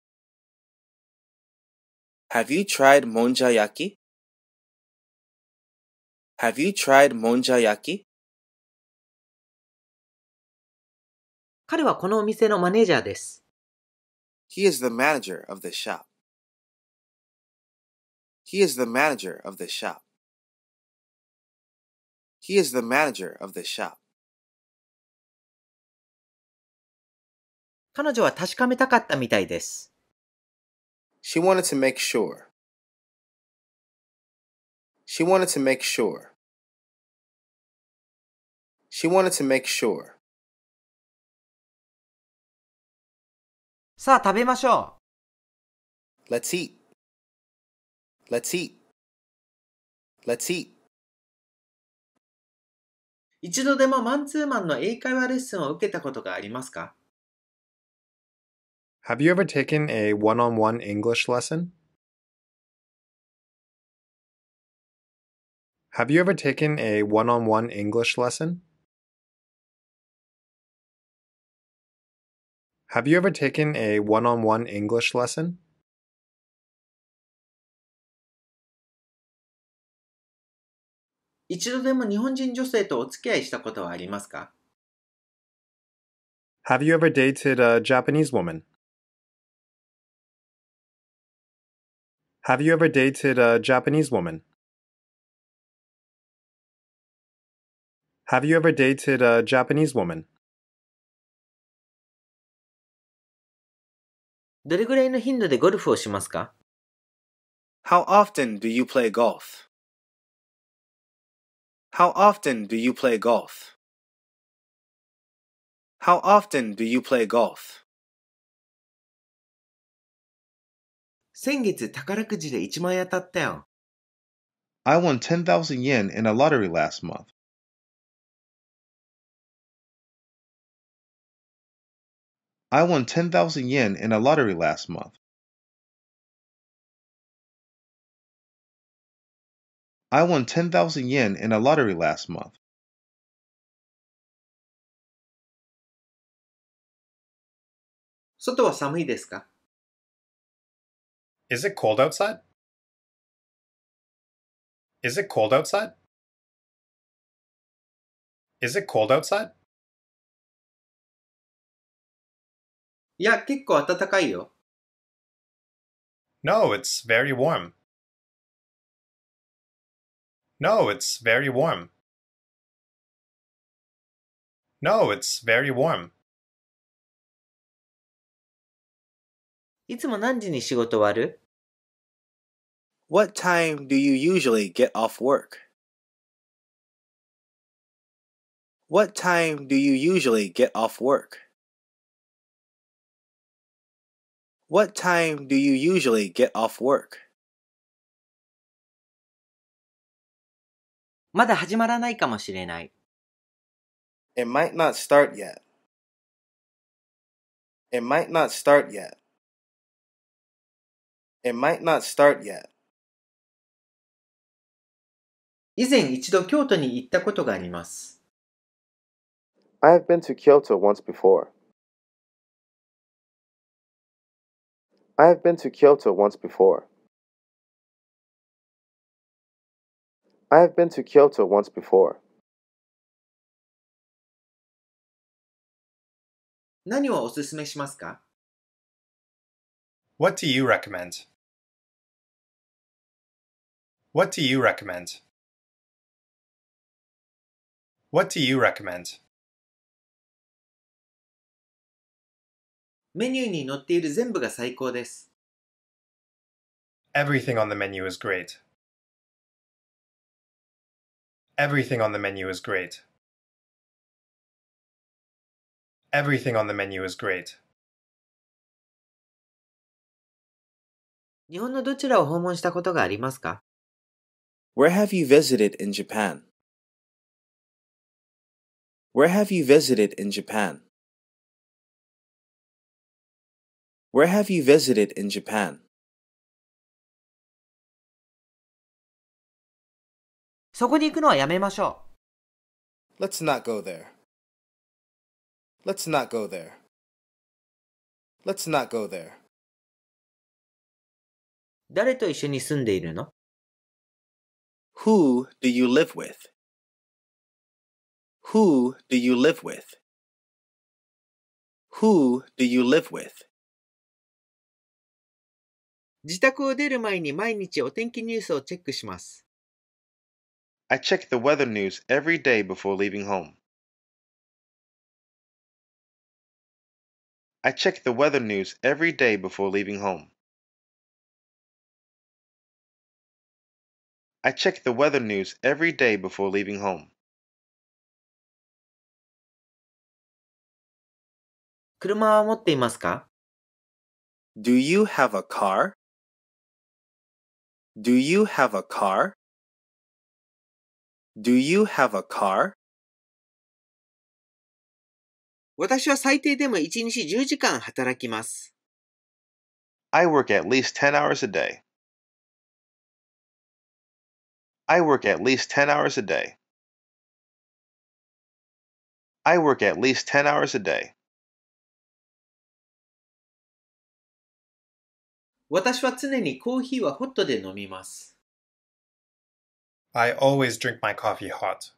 Have you tried もんじゃ焼き Have you tried もんじゃ焼き彼はこのお店のマネージャーです。He is the manager of the shop. He is the manager of the shop. He is the manager of the shop. 彼女は確かめたかったみたいです。She wanted to make sure. She wanted to make sure. She wanted to make sure. さあ食べましょう。Let's eat. Let's eat. Let's eat. 一度でもマンツーマンの英会話レッスンを受けたことがありますか Have you ever taken a one-on-one English lesson? Have you ever taken a one-on-one English lesson? Have you ever taken a one-on-one English lesson? 一度でも日本人女性とお付き合いしたことはありますか Have you ever dated a Japanese woman? Have you ever dated a Japanese woman? Have you ever dated a Japanese woman? どれぐらいの頻度でゴルフをしますか How often do you play golf? How often do you play golf? How often do you play golf? 先月宝くじで1万円当たったよ。I won 10,000 yen in a lottery last month. I won 10,000 yen in a lottery last month. I won 10,000 yen in a lottery last month. Is it cold outside? Is it cold outside? Is it cold outside? いや、結構暖かいよ。No, it's very warm. No, it's very warm. No, it's very warm. What time do you usually get off work? What time do you usually get off work? What time do you usually get off work? まだ始まらないかもしれない。It might not start yet. It might not start yet. It might not start yet. 以前一度京都に行ったことがあります。I have been to Kyoto once before. I have been to Kyoto once before. I have been to Kyoto once before. 何をおすすめしますか What do you recommend? What do you recommend? What do you recommend? メニューに載っている全部が最高です。Everything on the menu is great. Everything on the menu is great. Everything on the menu is great. 日本のどちらを訪問したことがありますか Where have you visited in Japan? Where have you visited in Japan? Where have you visited in Japan? そこに行くのはやめましょう。Let's not go there. Let's not go there. Let's not go there. 誰と一緒に住んでいるの ?Who do you live with?Who do you live with?Who do you live with? 自宅を出る前に毎日お天気ニュースをチェックします。I check the weather news every day before leaving home. I check the weather news every day before leaving home. I check the weather news every day before leaving home. Do you have a car? Do you have a car? Do you have a car? 私は最低でも1日10時間働きます。I work at least 10 hours a day. I work at least 10 hours a day. I work at least 10 hours a day. 私は常にコーヒーはホットで飲みます。I always drink my coffee hot.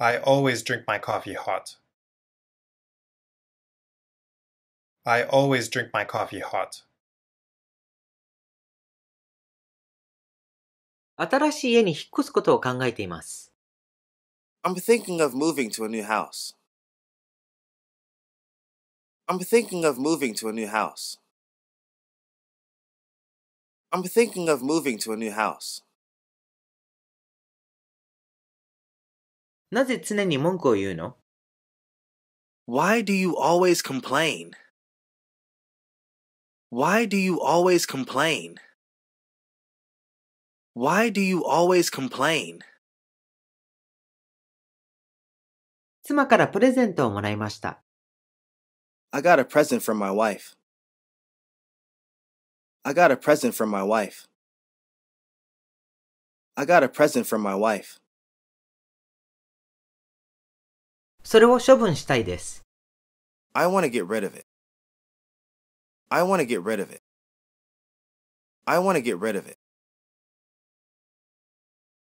I always drink my coffee hot. I always drink my coffee hot. 新しい家に引っ越すことを考えています。I'm thinking of moving to a new house. I'm thinking of moving to a new house. I'm thinking of moving to a new house. Why do you always complain? Why do you always complain? Why do you always complain? I got a present from my wife. I got a present from my wife. I got a present from my wife. それを処分したいです。I want to get rid of it. I want to get rid of it. I want to get rid of it.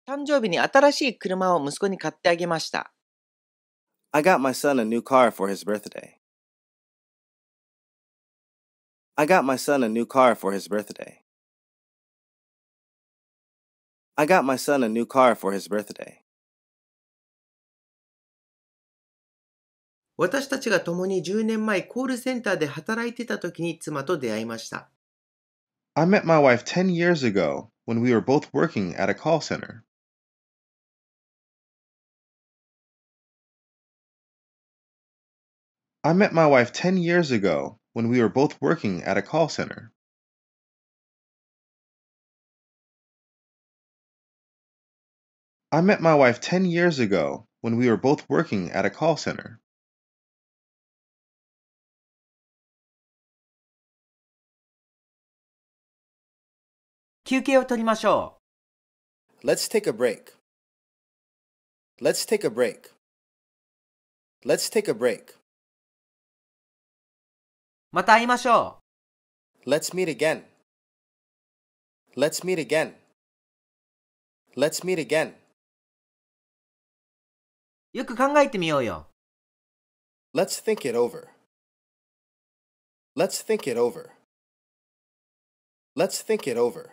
誕生日に新しい車を息子に買ってあげました。I got my son a new car for his birthday. I got my son a new car for his birthday. I got my son a new car for his birthday. 私たちが共に10年前コールセンターで働いてた時に妻と出会いました。I met my wife 10 years ago when we were both working at a call center. 10 years ago when we were both working at a call center. I met my wife 10 years ago when we were both working at a call center. Let's take a break. Let's take a break. Let's take a break. また会いましょう Let's meet again Let's meet again Let's meet again よく考えてみようよ Let's think it over Let's think it over Let's think it over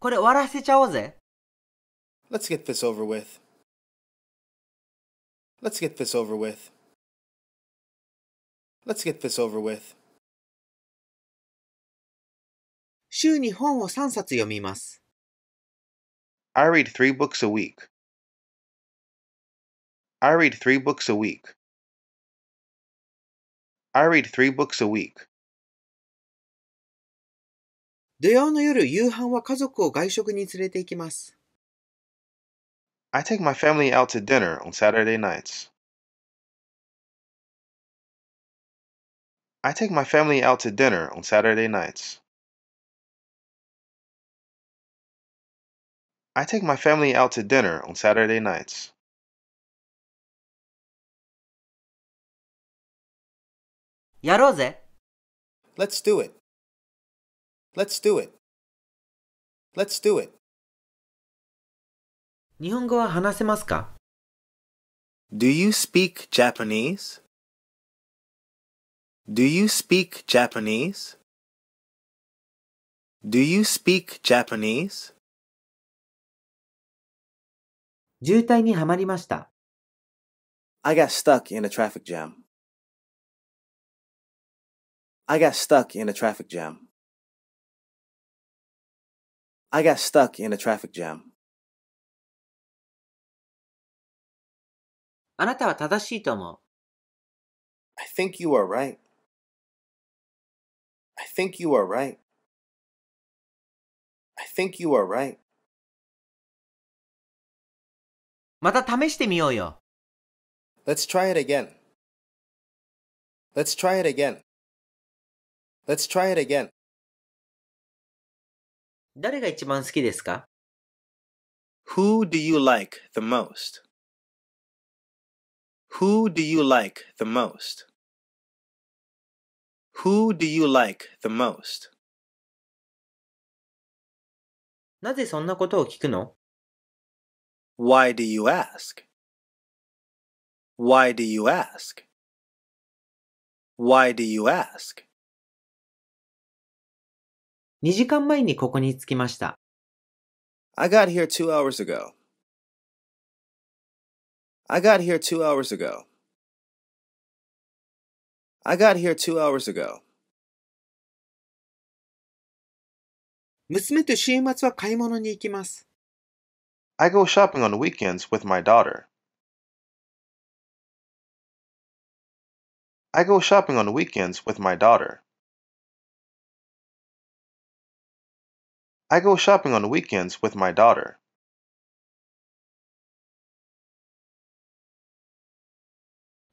これ終わらせちゃおうぜ Let's get this over with Let's get this over with Let's get this over with. 週に本を3冊読みます。I read three books a week. I read three books a week. I read three books a week. 土曜の夜、夕飯は家族を外食に連れて行きます。I take my family out to dinner on Saturday nights. I take my family out to dinner on Saturday nights. I take my family out to dinner on Saturday nights. Yaroze. Let's do it. Let's do it. Let's do it. 日本語は話せますか Do you speak Japanese? Do you speak Japanese? Do you speak Japanese? 渋滞にはまりました。I got stuck in a traffic jam. I got stuck in a traffic jam. I got stuck in a traffic jam. あなたは正しいと思う。I think you are right think you are right. I think you are right. また試してみようよ。Let's try it again. Let's try it again. Let's try it again. 誰が一番好きですか Who do you like the most? Who do you like the most? Who do you like the most? なぜそんなことを聞くの Why do you ask? Why do you ask? Why do you ask? I got here two hours ago. I got here two hours ago. I got here two hours ago. 娘と週末は買い物に行きます。I go shopping on the weekends with my daughter. I go shopping on the weekends with my daughter. I go shopping on the weekends with my daughter.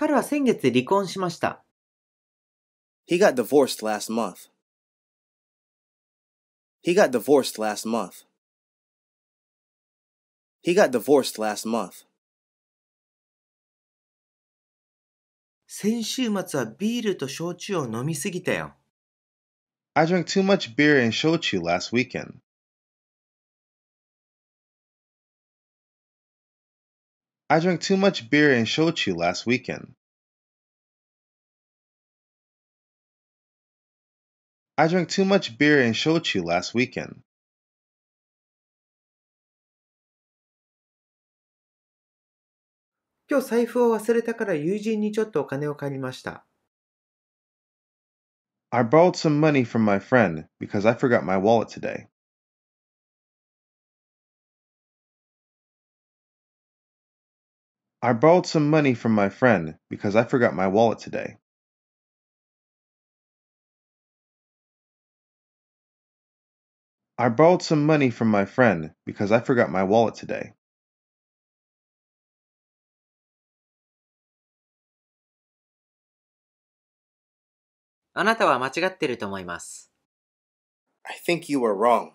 彼は先月離婚しました。He got divorced last month. He got divorced last month. He got divorced last month. 先週末はビールと焼酎を飲みすぎたよ。I drank too much beer and shochu last weekend. I drank too much beer and shochu last weekend. I drank too much beer and shochu last weekend. Today I borrowed some money from my friend because I forgot my wallet today. I borrowed some money from my friend because I forgot my wallet today. I borrowed some money from my friend because I forgot my wallet today. I think you were wrong.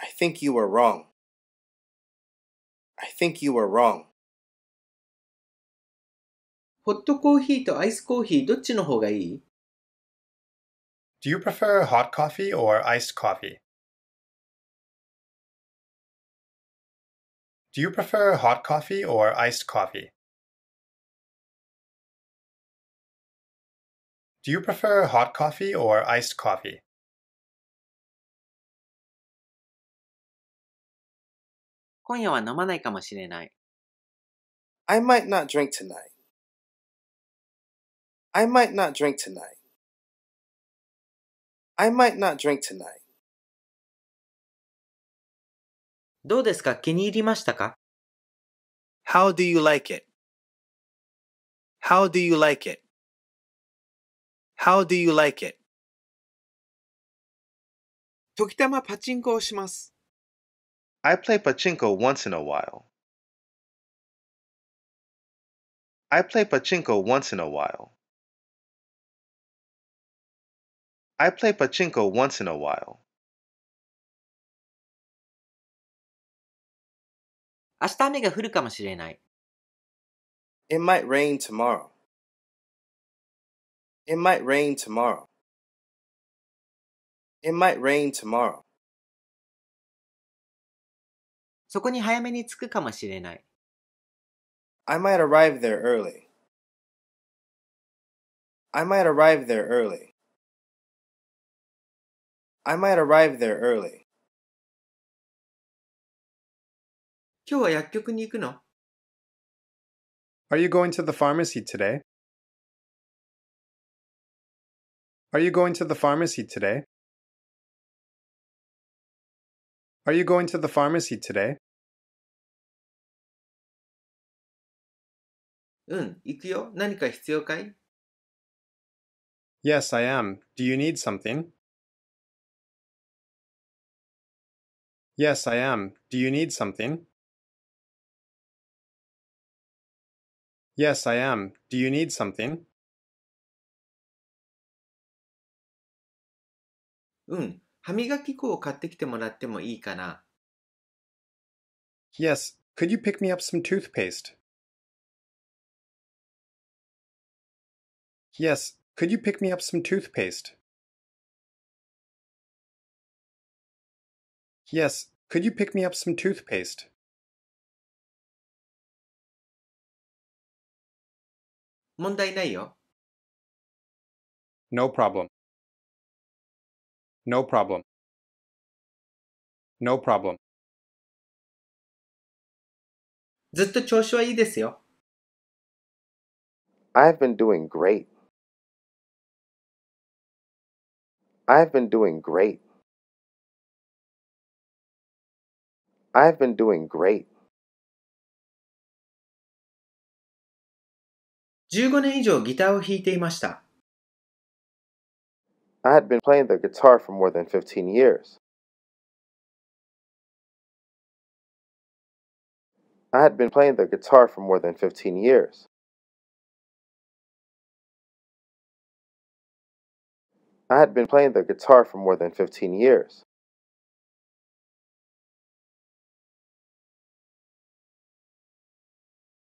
I think you were wrong. I think you were wrong. ホットコーヒーとアイスコーヒーどっちの方がいい Do you prefer hot coffee or iced coffee? Do you prefer hot coffee or iced coffee? Do you prefer hot coffee or iced coffee? 今夜は飲まないかもしれない。I might not drink tonight. I might not drink tonight. I might not drink tonight. どうですか気に入りましたか ?How do you like it?How do you like it?How do you like it? 時たまパチンコをします。I play pachinko once in a while. I play pachinko once in a while. I play pachinko once in a while. It might rain tomorrow. It might rain tomorrow. It might rain tomorrow. そこに早めに着くかもしれない。I might arrive there early. I might arrive there early. I might arrive there early. 今日は薬局に行くの Are you going to the pharmacy today? Are you going to the pharmacy today? Are you going to the pharmacy today? うん、行くよ。何か必要かい ?Yes, I am. Do you need something?Yes, I am. Do you need something?Yes, I am. Do you need something? うん、歯磨き粉を買ってきてもらってもいいかな ?Yes, could you pick me up some toothpaste? Yes, could you pick me up some toothpaste? Yes, could you pick me up some toothpaste? No problem. No problem. No problem. I have been doing great. I've been doing great. I've been doing great. 15年以上ギターを弾いていました。I had been playing the guitar for more than 15 years. I had been playing the guitar for more than 15 years. I had been playing the guitar for more than 15 years.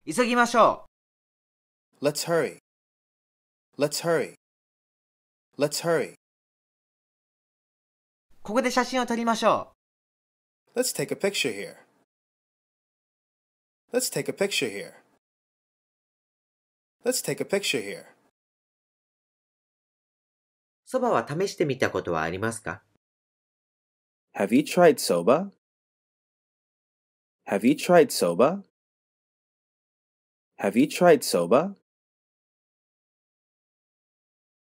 Let's hurry. Let's hurry. Let's hurry. let us take a picture here. Let's take a picture here. Let's take a picture here. そばは試してみたことはありますか ?Have you tried soba? Have you tried soba? Have you tried soba?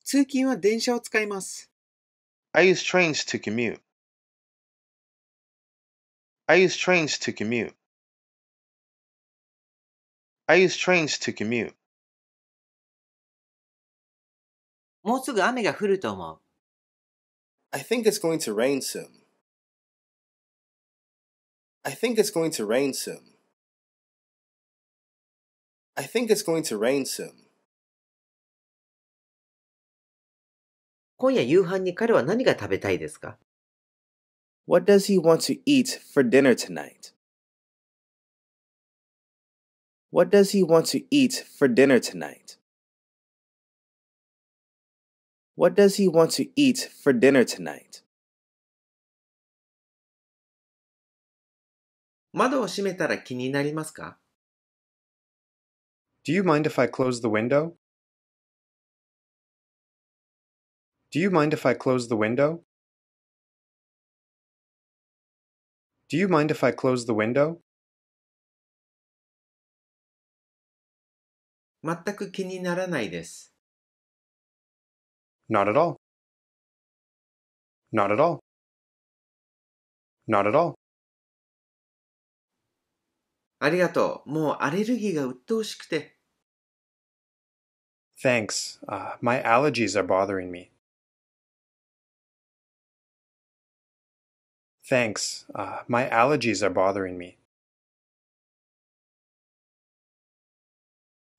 通勤は電車を使います。I use trains to commute. I use trains to commute. I use trains to commute. もうすぐ雨が降ると思う。I think it's going to rain soon. I think it's going to rain soon. I think it's going to rain soon. 今夜夕飯に彼は何が食べたいですか What does he want to eat for dinner tonight? What does he want to eat for dinner tonight? What does he want to eat for dinner tonight? 窓を閉めたら気になりますか Do you mind if I close the window? Do you mind if I close the window? Do you mind if I close the window? 全く気にならないです。not at all. Not at all. Not at all. ありがとう。もうアレルギーが鬱陶しくて。Thanks. Uh, my allergies are bothering me. Thanks. Uh, my allergies are bothering me.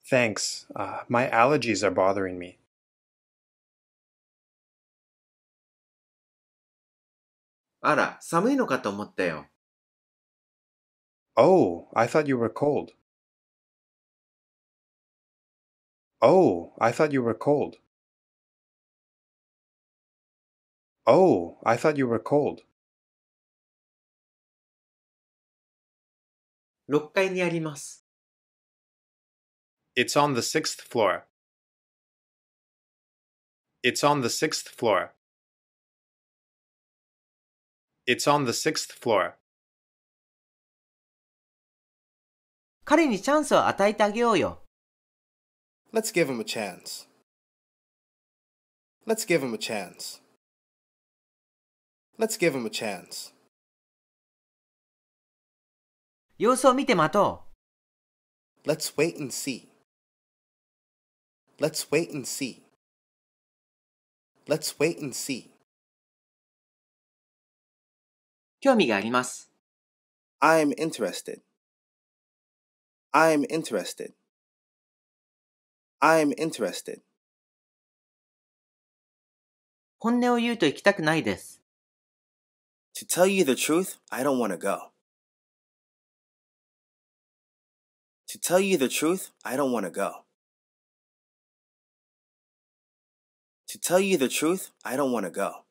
Thanks. Uh, my allergies are bothering me. あら、寒いのかと思ったよ。Oh, I thought you were cold. Oh, I thought you were cold. Oh, I thought you were cold. 6階にあります。It's on the sixth floor. It's on the sixth floor. It's on the sixth floor. 彼にチャンスを与えてあげようよ。Let's give him a chance. Let's give him a chance. Let's give him a chance. 様子を見て待とう。Let's wait and see. Let's wait and see. Let's wait and see. 興味があります。I am interested. I am interested. I am interested. 本音を言うと行きたくないです。To tell you the truth, I don't want to go. To tell you the truth, I don't want to go. To tell you the truth, I don't want to go.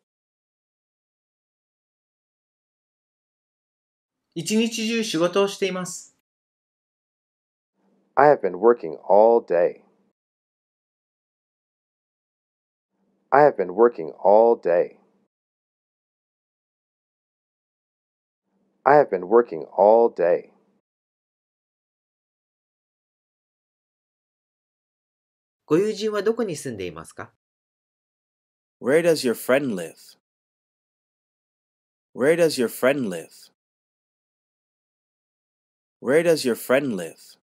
一日中仕事をしています。I have been working all day. I have been working all day. I have been working all day. ご友人はどこに住んでいますか Where does your friend live? Where does your friend live? Where does your friend live?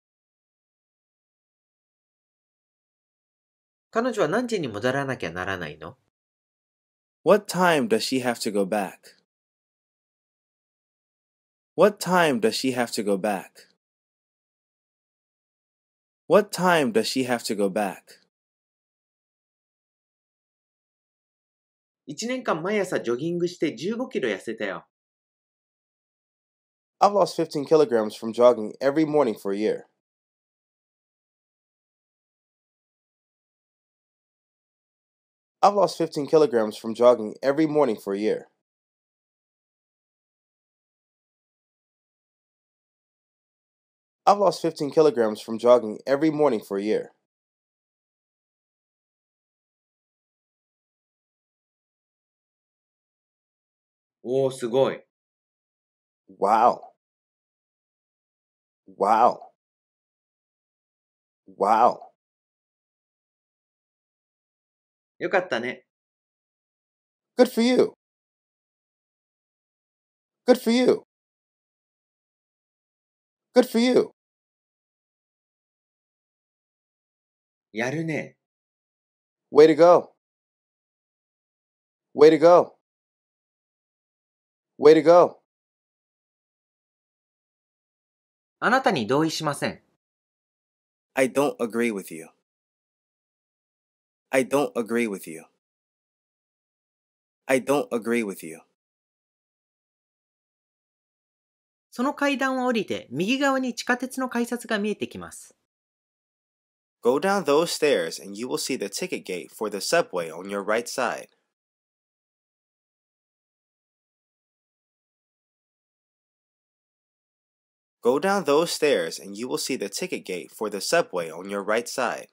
彼女は何時に戻らなきゃならないの What time does she have to go back? What time does she have to go back? What time does she have to go back? 1年間毎朝ジョギングして15キロ痩せたよ。I've lost 15 kilograms from jogging every morning for a year. I've lost 15 kilograms from jogging every morning for a year. I've lost 15 kilograms from jogging every morning for a year. Oh, Wow. Wow. Wow. Good for you. Good for you. Good for you. Way to go. Way to go. Way to go. あなたに同意しません。I don't agree with you. I don't agree with you. I don't agree with you. その階段を降りて右側に地下鉄の改札が見えてきます。Go down those stairs and you will see the ticket gate for the subway on your right side. Go down those stairs and you will see the ticket gate for the subway on your right side.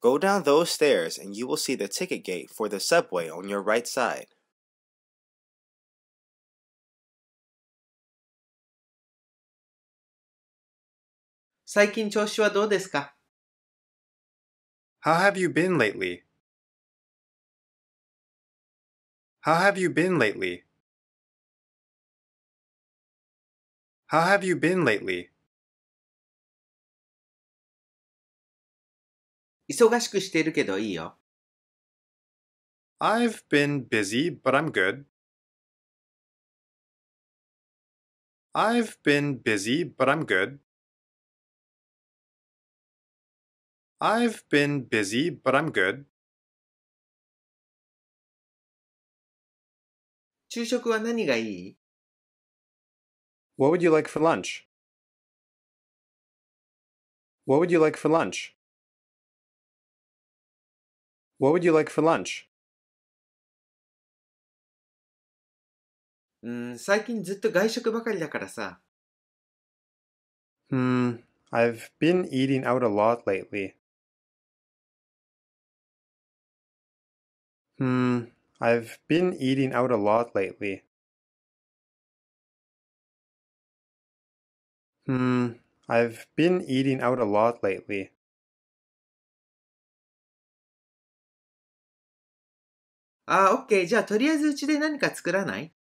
Go down those stairs and you will see the ticket gate for the subway on your right side. How have you been lately? How have you been lately? How have you been lately? 忙しくしてるけどいいよ。I've been busy, but I'm good. I've been busy, but I'm good. I've been busy, but I'm good. 昼食は何がいい ?What would you like for lunch?What would you like for lunch?What would you like for lunch? うん、最近ずっと外食ばかりだからさ。うん、I've been eating out a lot lately. Hmm, I've been eating out a lot lately. Hmm, I've been eating out a lot lately. Ah, okay. じゃあ、とりあえずうちで何か作らない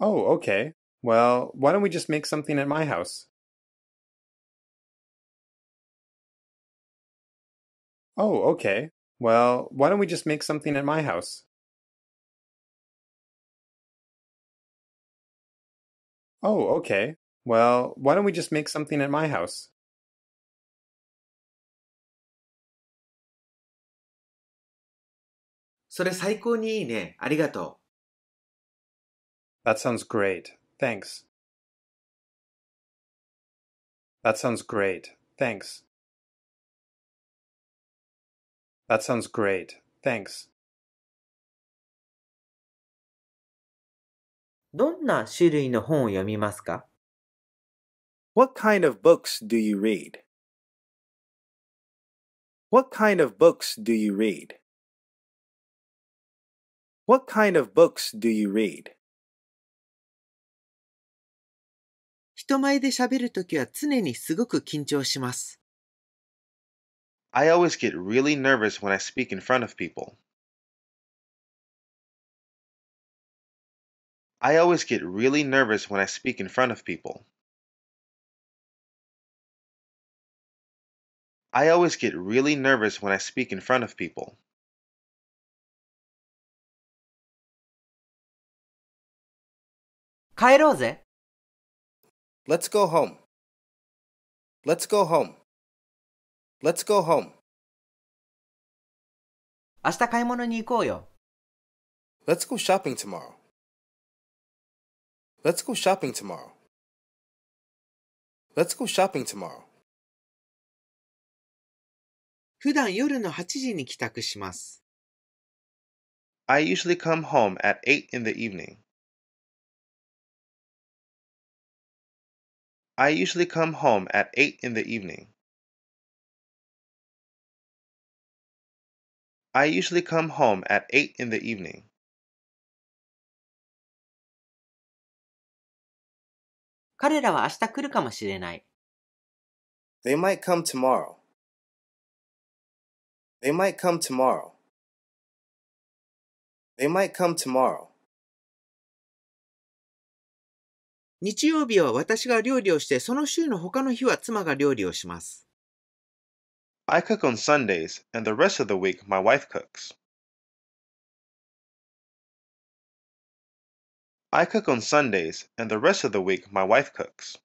Oh, okay. Well, why don't we just make something at my house? Oh, okay. Well, why don't we just make something at my house? Oh, okay. Well, why don't we just make something at my house? That sounds great. Thanks. That sounds great. Thanks. That sounds great. Thanks. どんな種類の本を読みますか What kind of books do you read? What kind of books do you read? What kind of books do you read? 人前で喋るときは常にすごく緊張します。I always get really nervous when I speak in front of people. I always get really nervous when I speak in front of people. I always get really nervous when I speak in front of people. let Let's go home. Let's go home. Let's go home. 明日買い物に行こうよ。Let's go shopping tomorrow. Let's go shopping tomorrow. Let's go shopping tomorrow. 普段夜の8時に帰宅します。I usually come home at 8 in the evening. I usually come home at 8 in the evening. I usually come home at 8 in the evening. They might come tomorrow. They might come tomorrow. They might come tomorrow. 日曜日は私が料理をして、その週の他の日は妻が料理をします。I cook on Sundays, and the rest of the week my wife cooks. I cook on Sundays, and the rest of the week my wife cooks.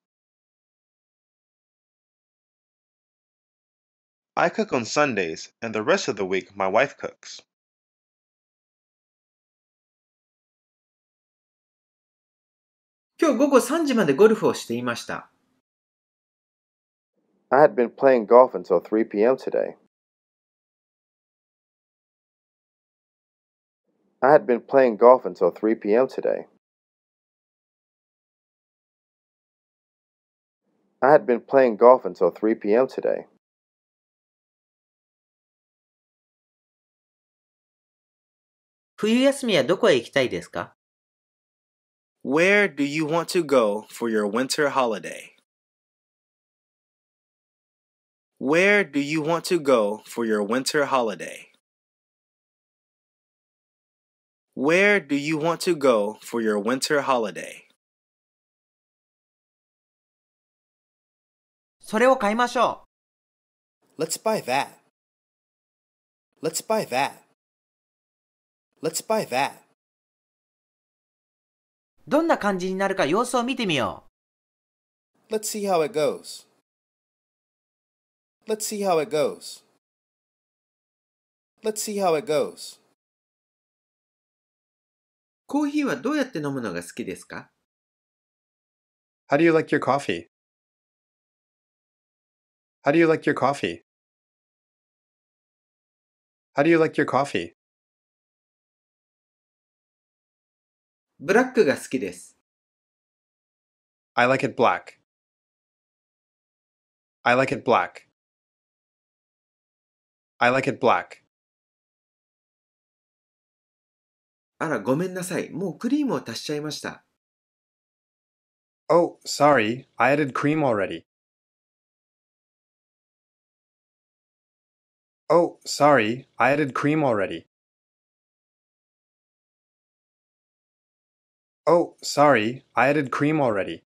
I cook on Sundays, and the rest of the week my wife cooks. I had been playing golf until 3 p.m. today. I had been playing golf until 3 p.m. today. I had been playing golf until 3 p.m. today. Where do you want to go for your winter holiday? Where do you want to go for your winter holiday? Where do you want to go for your winter holiday? それを買いましょう。Let's buy that. Let's buy that. Let's buy that. どんな感じになるか様子を見てみよう。Let's see how it goes. Let's see how it goes. Let's see how it goes. コーヒーはどうやって飲むのが好きですか How do you like your coffee? How do you like your coffee? How do you like your coffee? ブラックが好きです。I like it black. I like it black. I like it black. あら、ごめんなさい。もうクリームを足しちゃいました。Oh, sorry. I added cream already. Oh, sorry. I added cream already. Oh, sorry. I added cream already.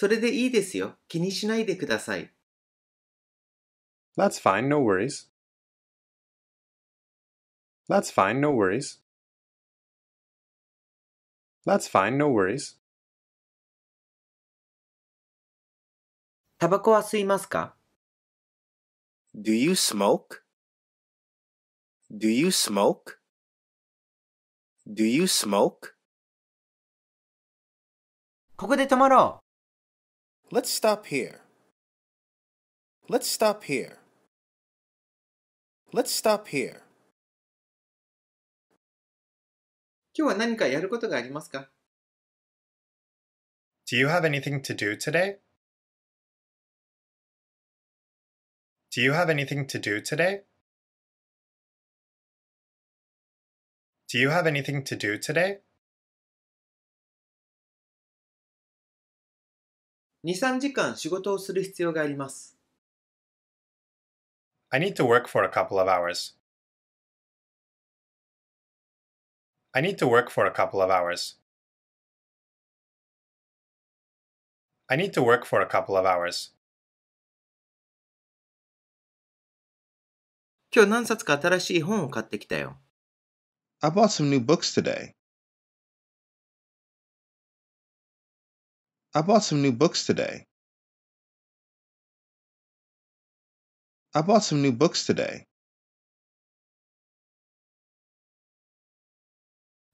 それでいいですよ。気にしないでください。That's fine, no worries. That's fine, no worries. That's fine, no worries. タバコは吸いますか ?Do you smoke?Do you smoke?Do you smoke? ここで止まろう Let's stop here. Let's stop here. Let's stop here. 今日は何かやることがありますか Do you have anything to do today? Do you have anything to do today? Do you have anything to do today? 2、3時間仕事をする必要があります。I need to work for a couple of hours. I need to work for a couple of hours. I need to work for a couple of hours. 今日何冊か新しい本を買ってきたよ。I bought some new books today. I bought some new books today. I bought some new books today.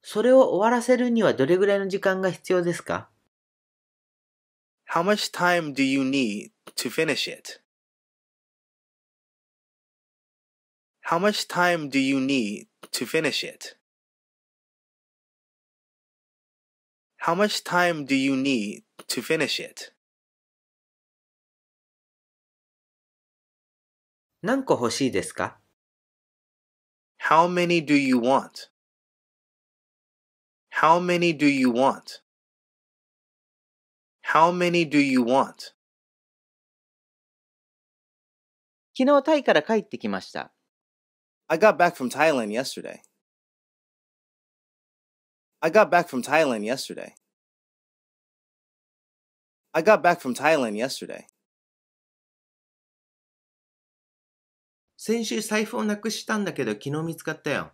それを終わらせるにはどれぐらいの時間が必要ですか How much time do you need to finish How much time do you need to finish it? How much time do you need to finish it? 何個欲しいですか How many do you want? How many do you want? How many do you want? 昨日タイから帰ってきました。I got back from Thailand yesterday. I got back from Thailand yesterday. I got back from Thailand yesterday. 先週財布をなくしたんたけと昨日見つかったよ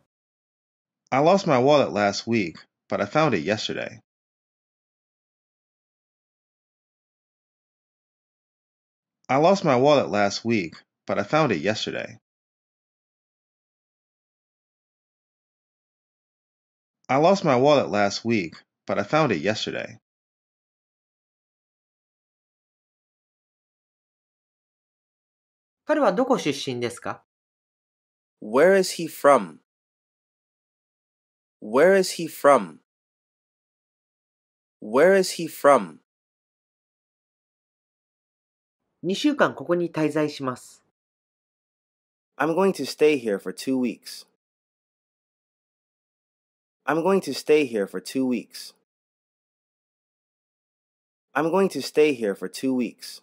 i lost my wallet last week but i found it yesterday. I lost my wallet last week, but I found it yesterday. 'I lost my wallet last week, but I found it yesterday. I lost my wallet last week, but I found it yesterday. Where is he from? Where is he from? Where is he from? 2週間ここに滞在します。I'm going to stay here for two weeks. I'm going to stay here for two weeks. I'm going to stay here for two weeks.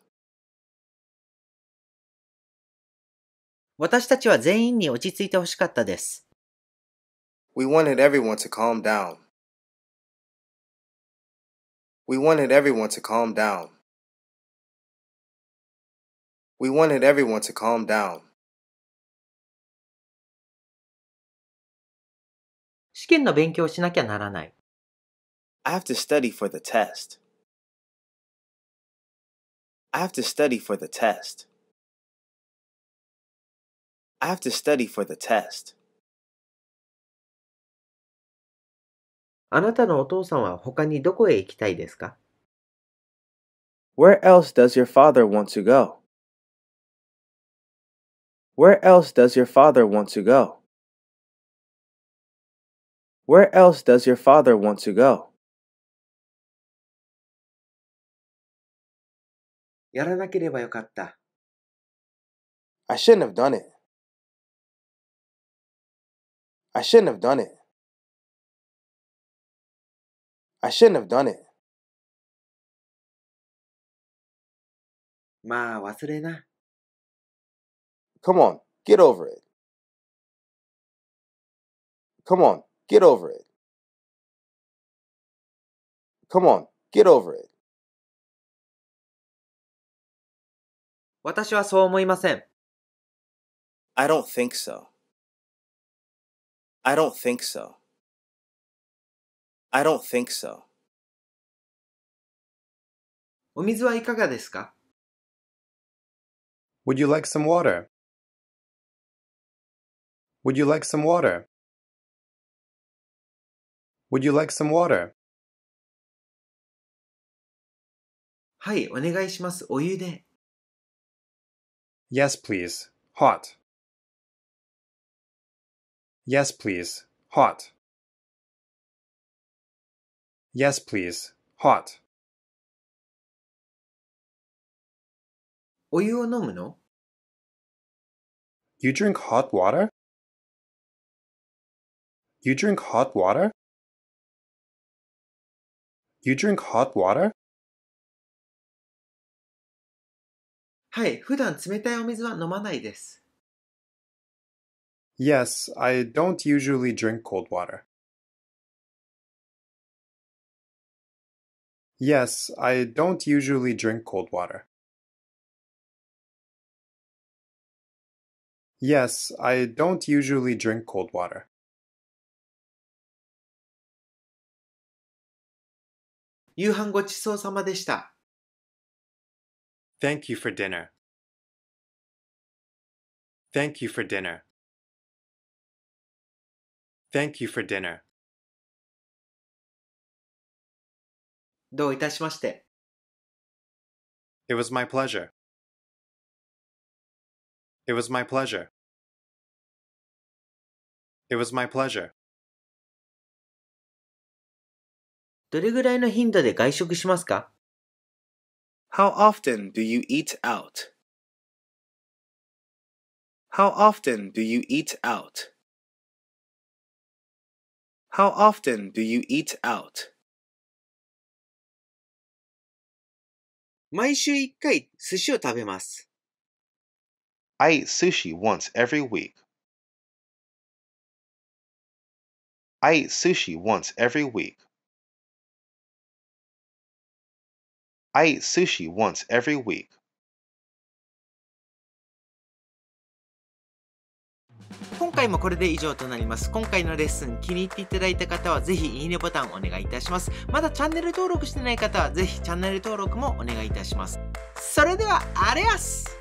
私たちは全員に落ち着いてほしかったです。We wanted everyone to calm down. We wanted everyone to calm down. We wanted everyone to calm down. 試験の勉強をしなきゃならない。I have to study for the test. I have to study for the test. I have to study for the test. あなたのお父さんは他にどこへ行きたいですか Where else does your father want to go? Where else does your father want to go? Where else does your father want to go? やらなければよかった。I shouldn't have done it. I shouldn't have done it. I shouldn't have done it. まあ忘れな。Come on, get over it. Come on, Get over it. Come on, get over it. 私はそう思いません。I don't think so. I don't think so. I don't think so. お水はいかがですか Would you like some water? Would you like some water? Would you like some water? はい、お願いします。お湯で。Yes, please. Hot. Yes, please. Hot. Yes, please. Hot. お湯を飲むの You drink hot water? You drink hot water? You drink hot water? Yes, I don't usually drink cold water. Yes, I don't usually drink cold water. Yes, I don't usually drink cold water. 夕飯ごちそうさまでした。Thank you for dinner. Thank you for dinner. Thank you for dinner. どういたしまして。It was my pleasure. It was my pleasure. It was my pleasure. どれぐらいの頻度で外食しますか ?How often do you eat out? How often do you eat out? How often do you eat out? 毎週 eat sushi once every week. I eat sushi once every week. I eat sushi once every week. 今回もこれで以上となります。今回のレッスン気に入っていただいた方はぜひいいねボタンをお願いいたします。まだチャンネル登録してない方はぜひチャンネル登録もお願いいたします。それでは、あれやす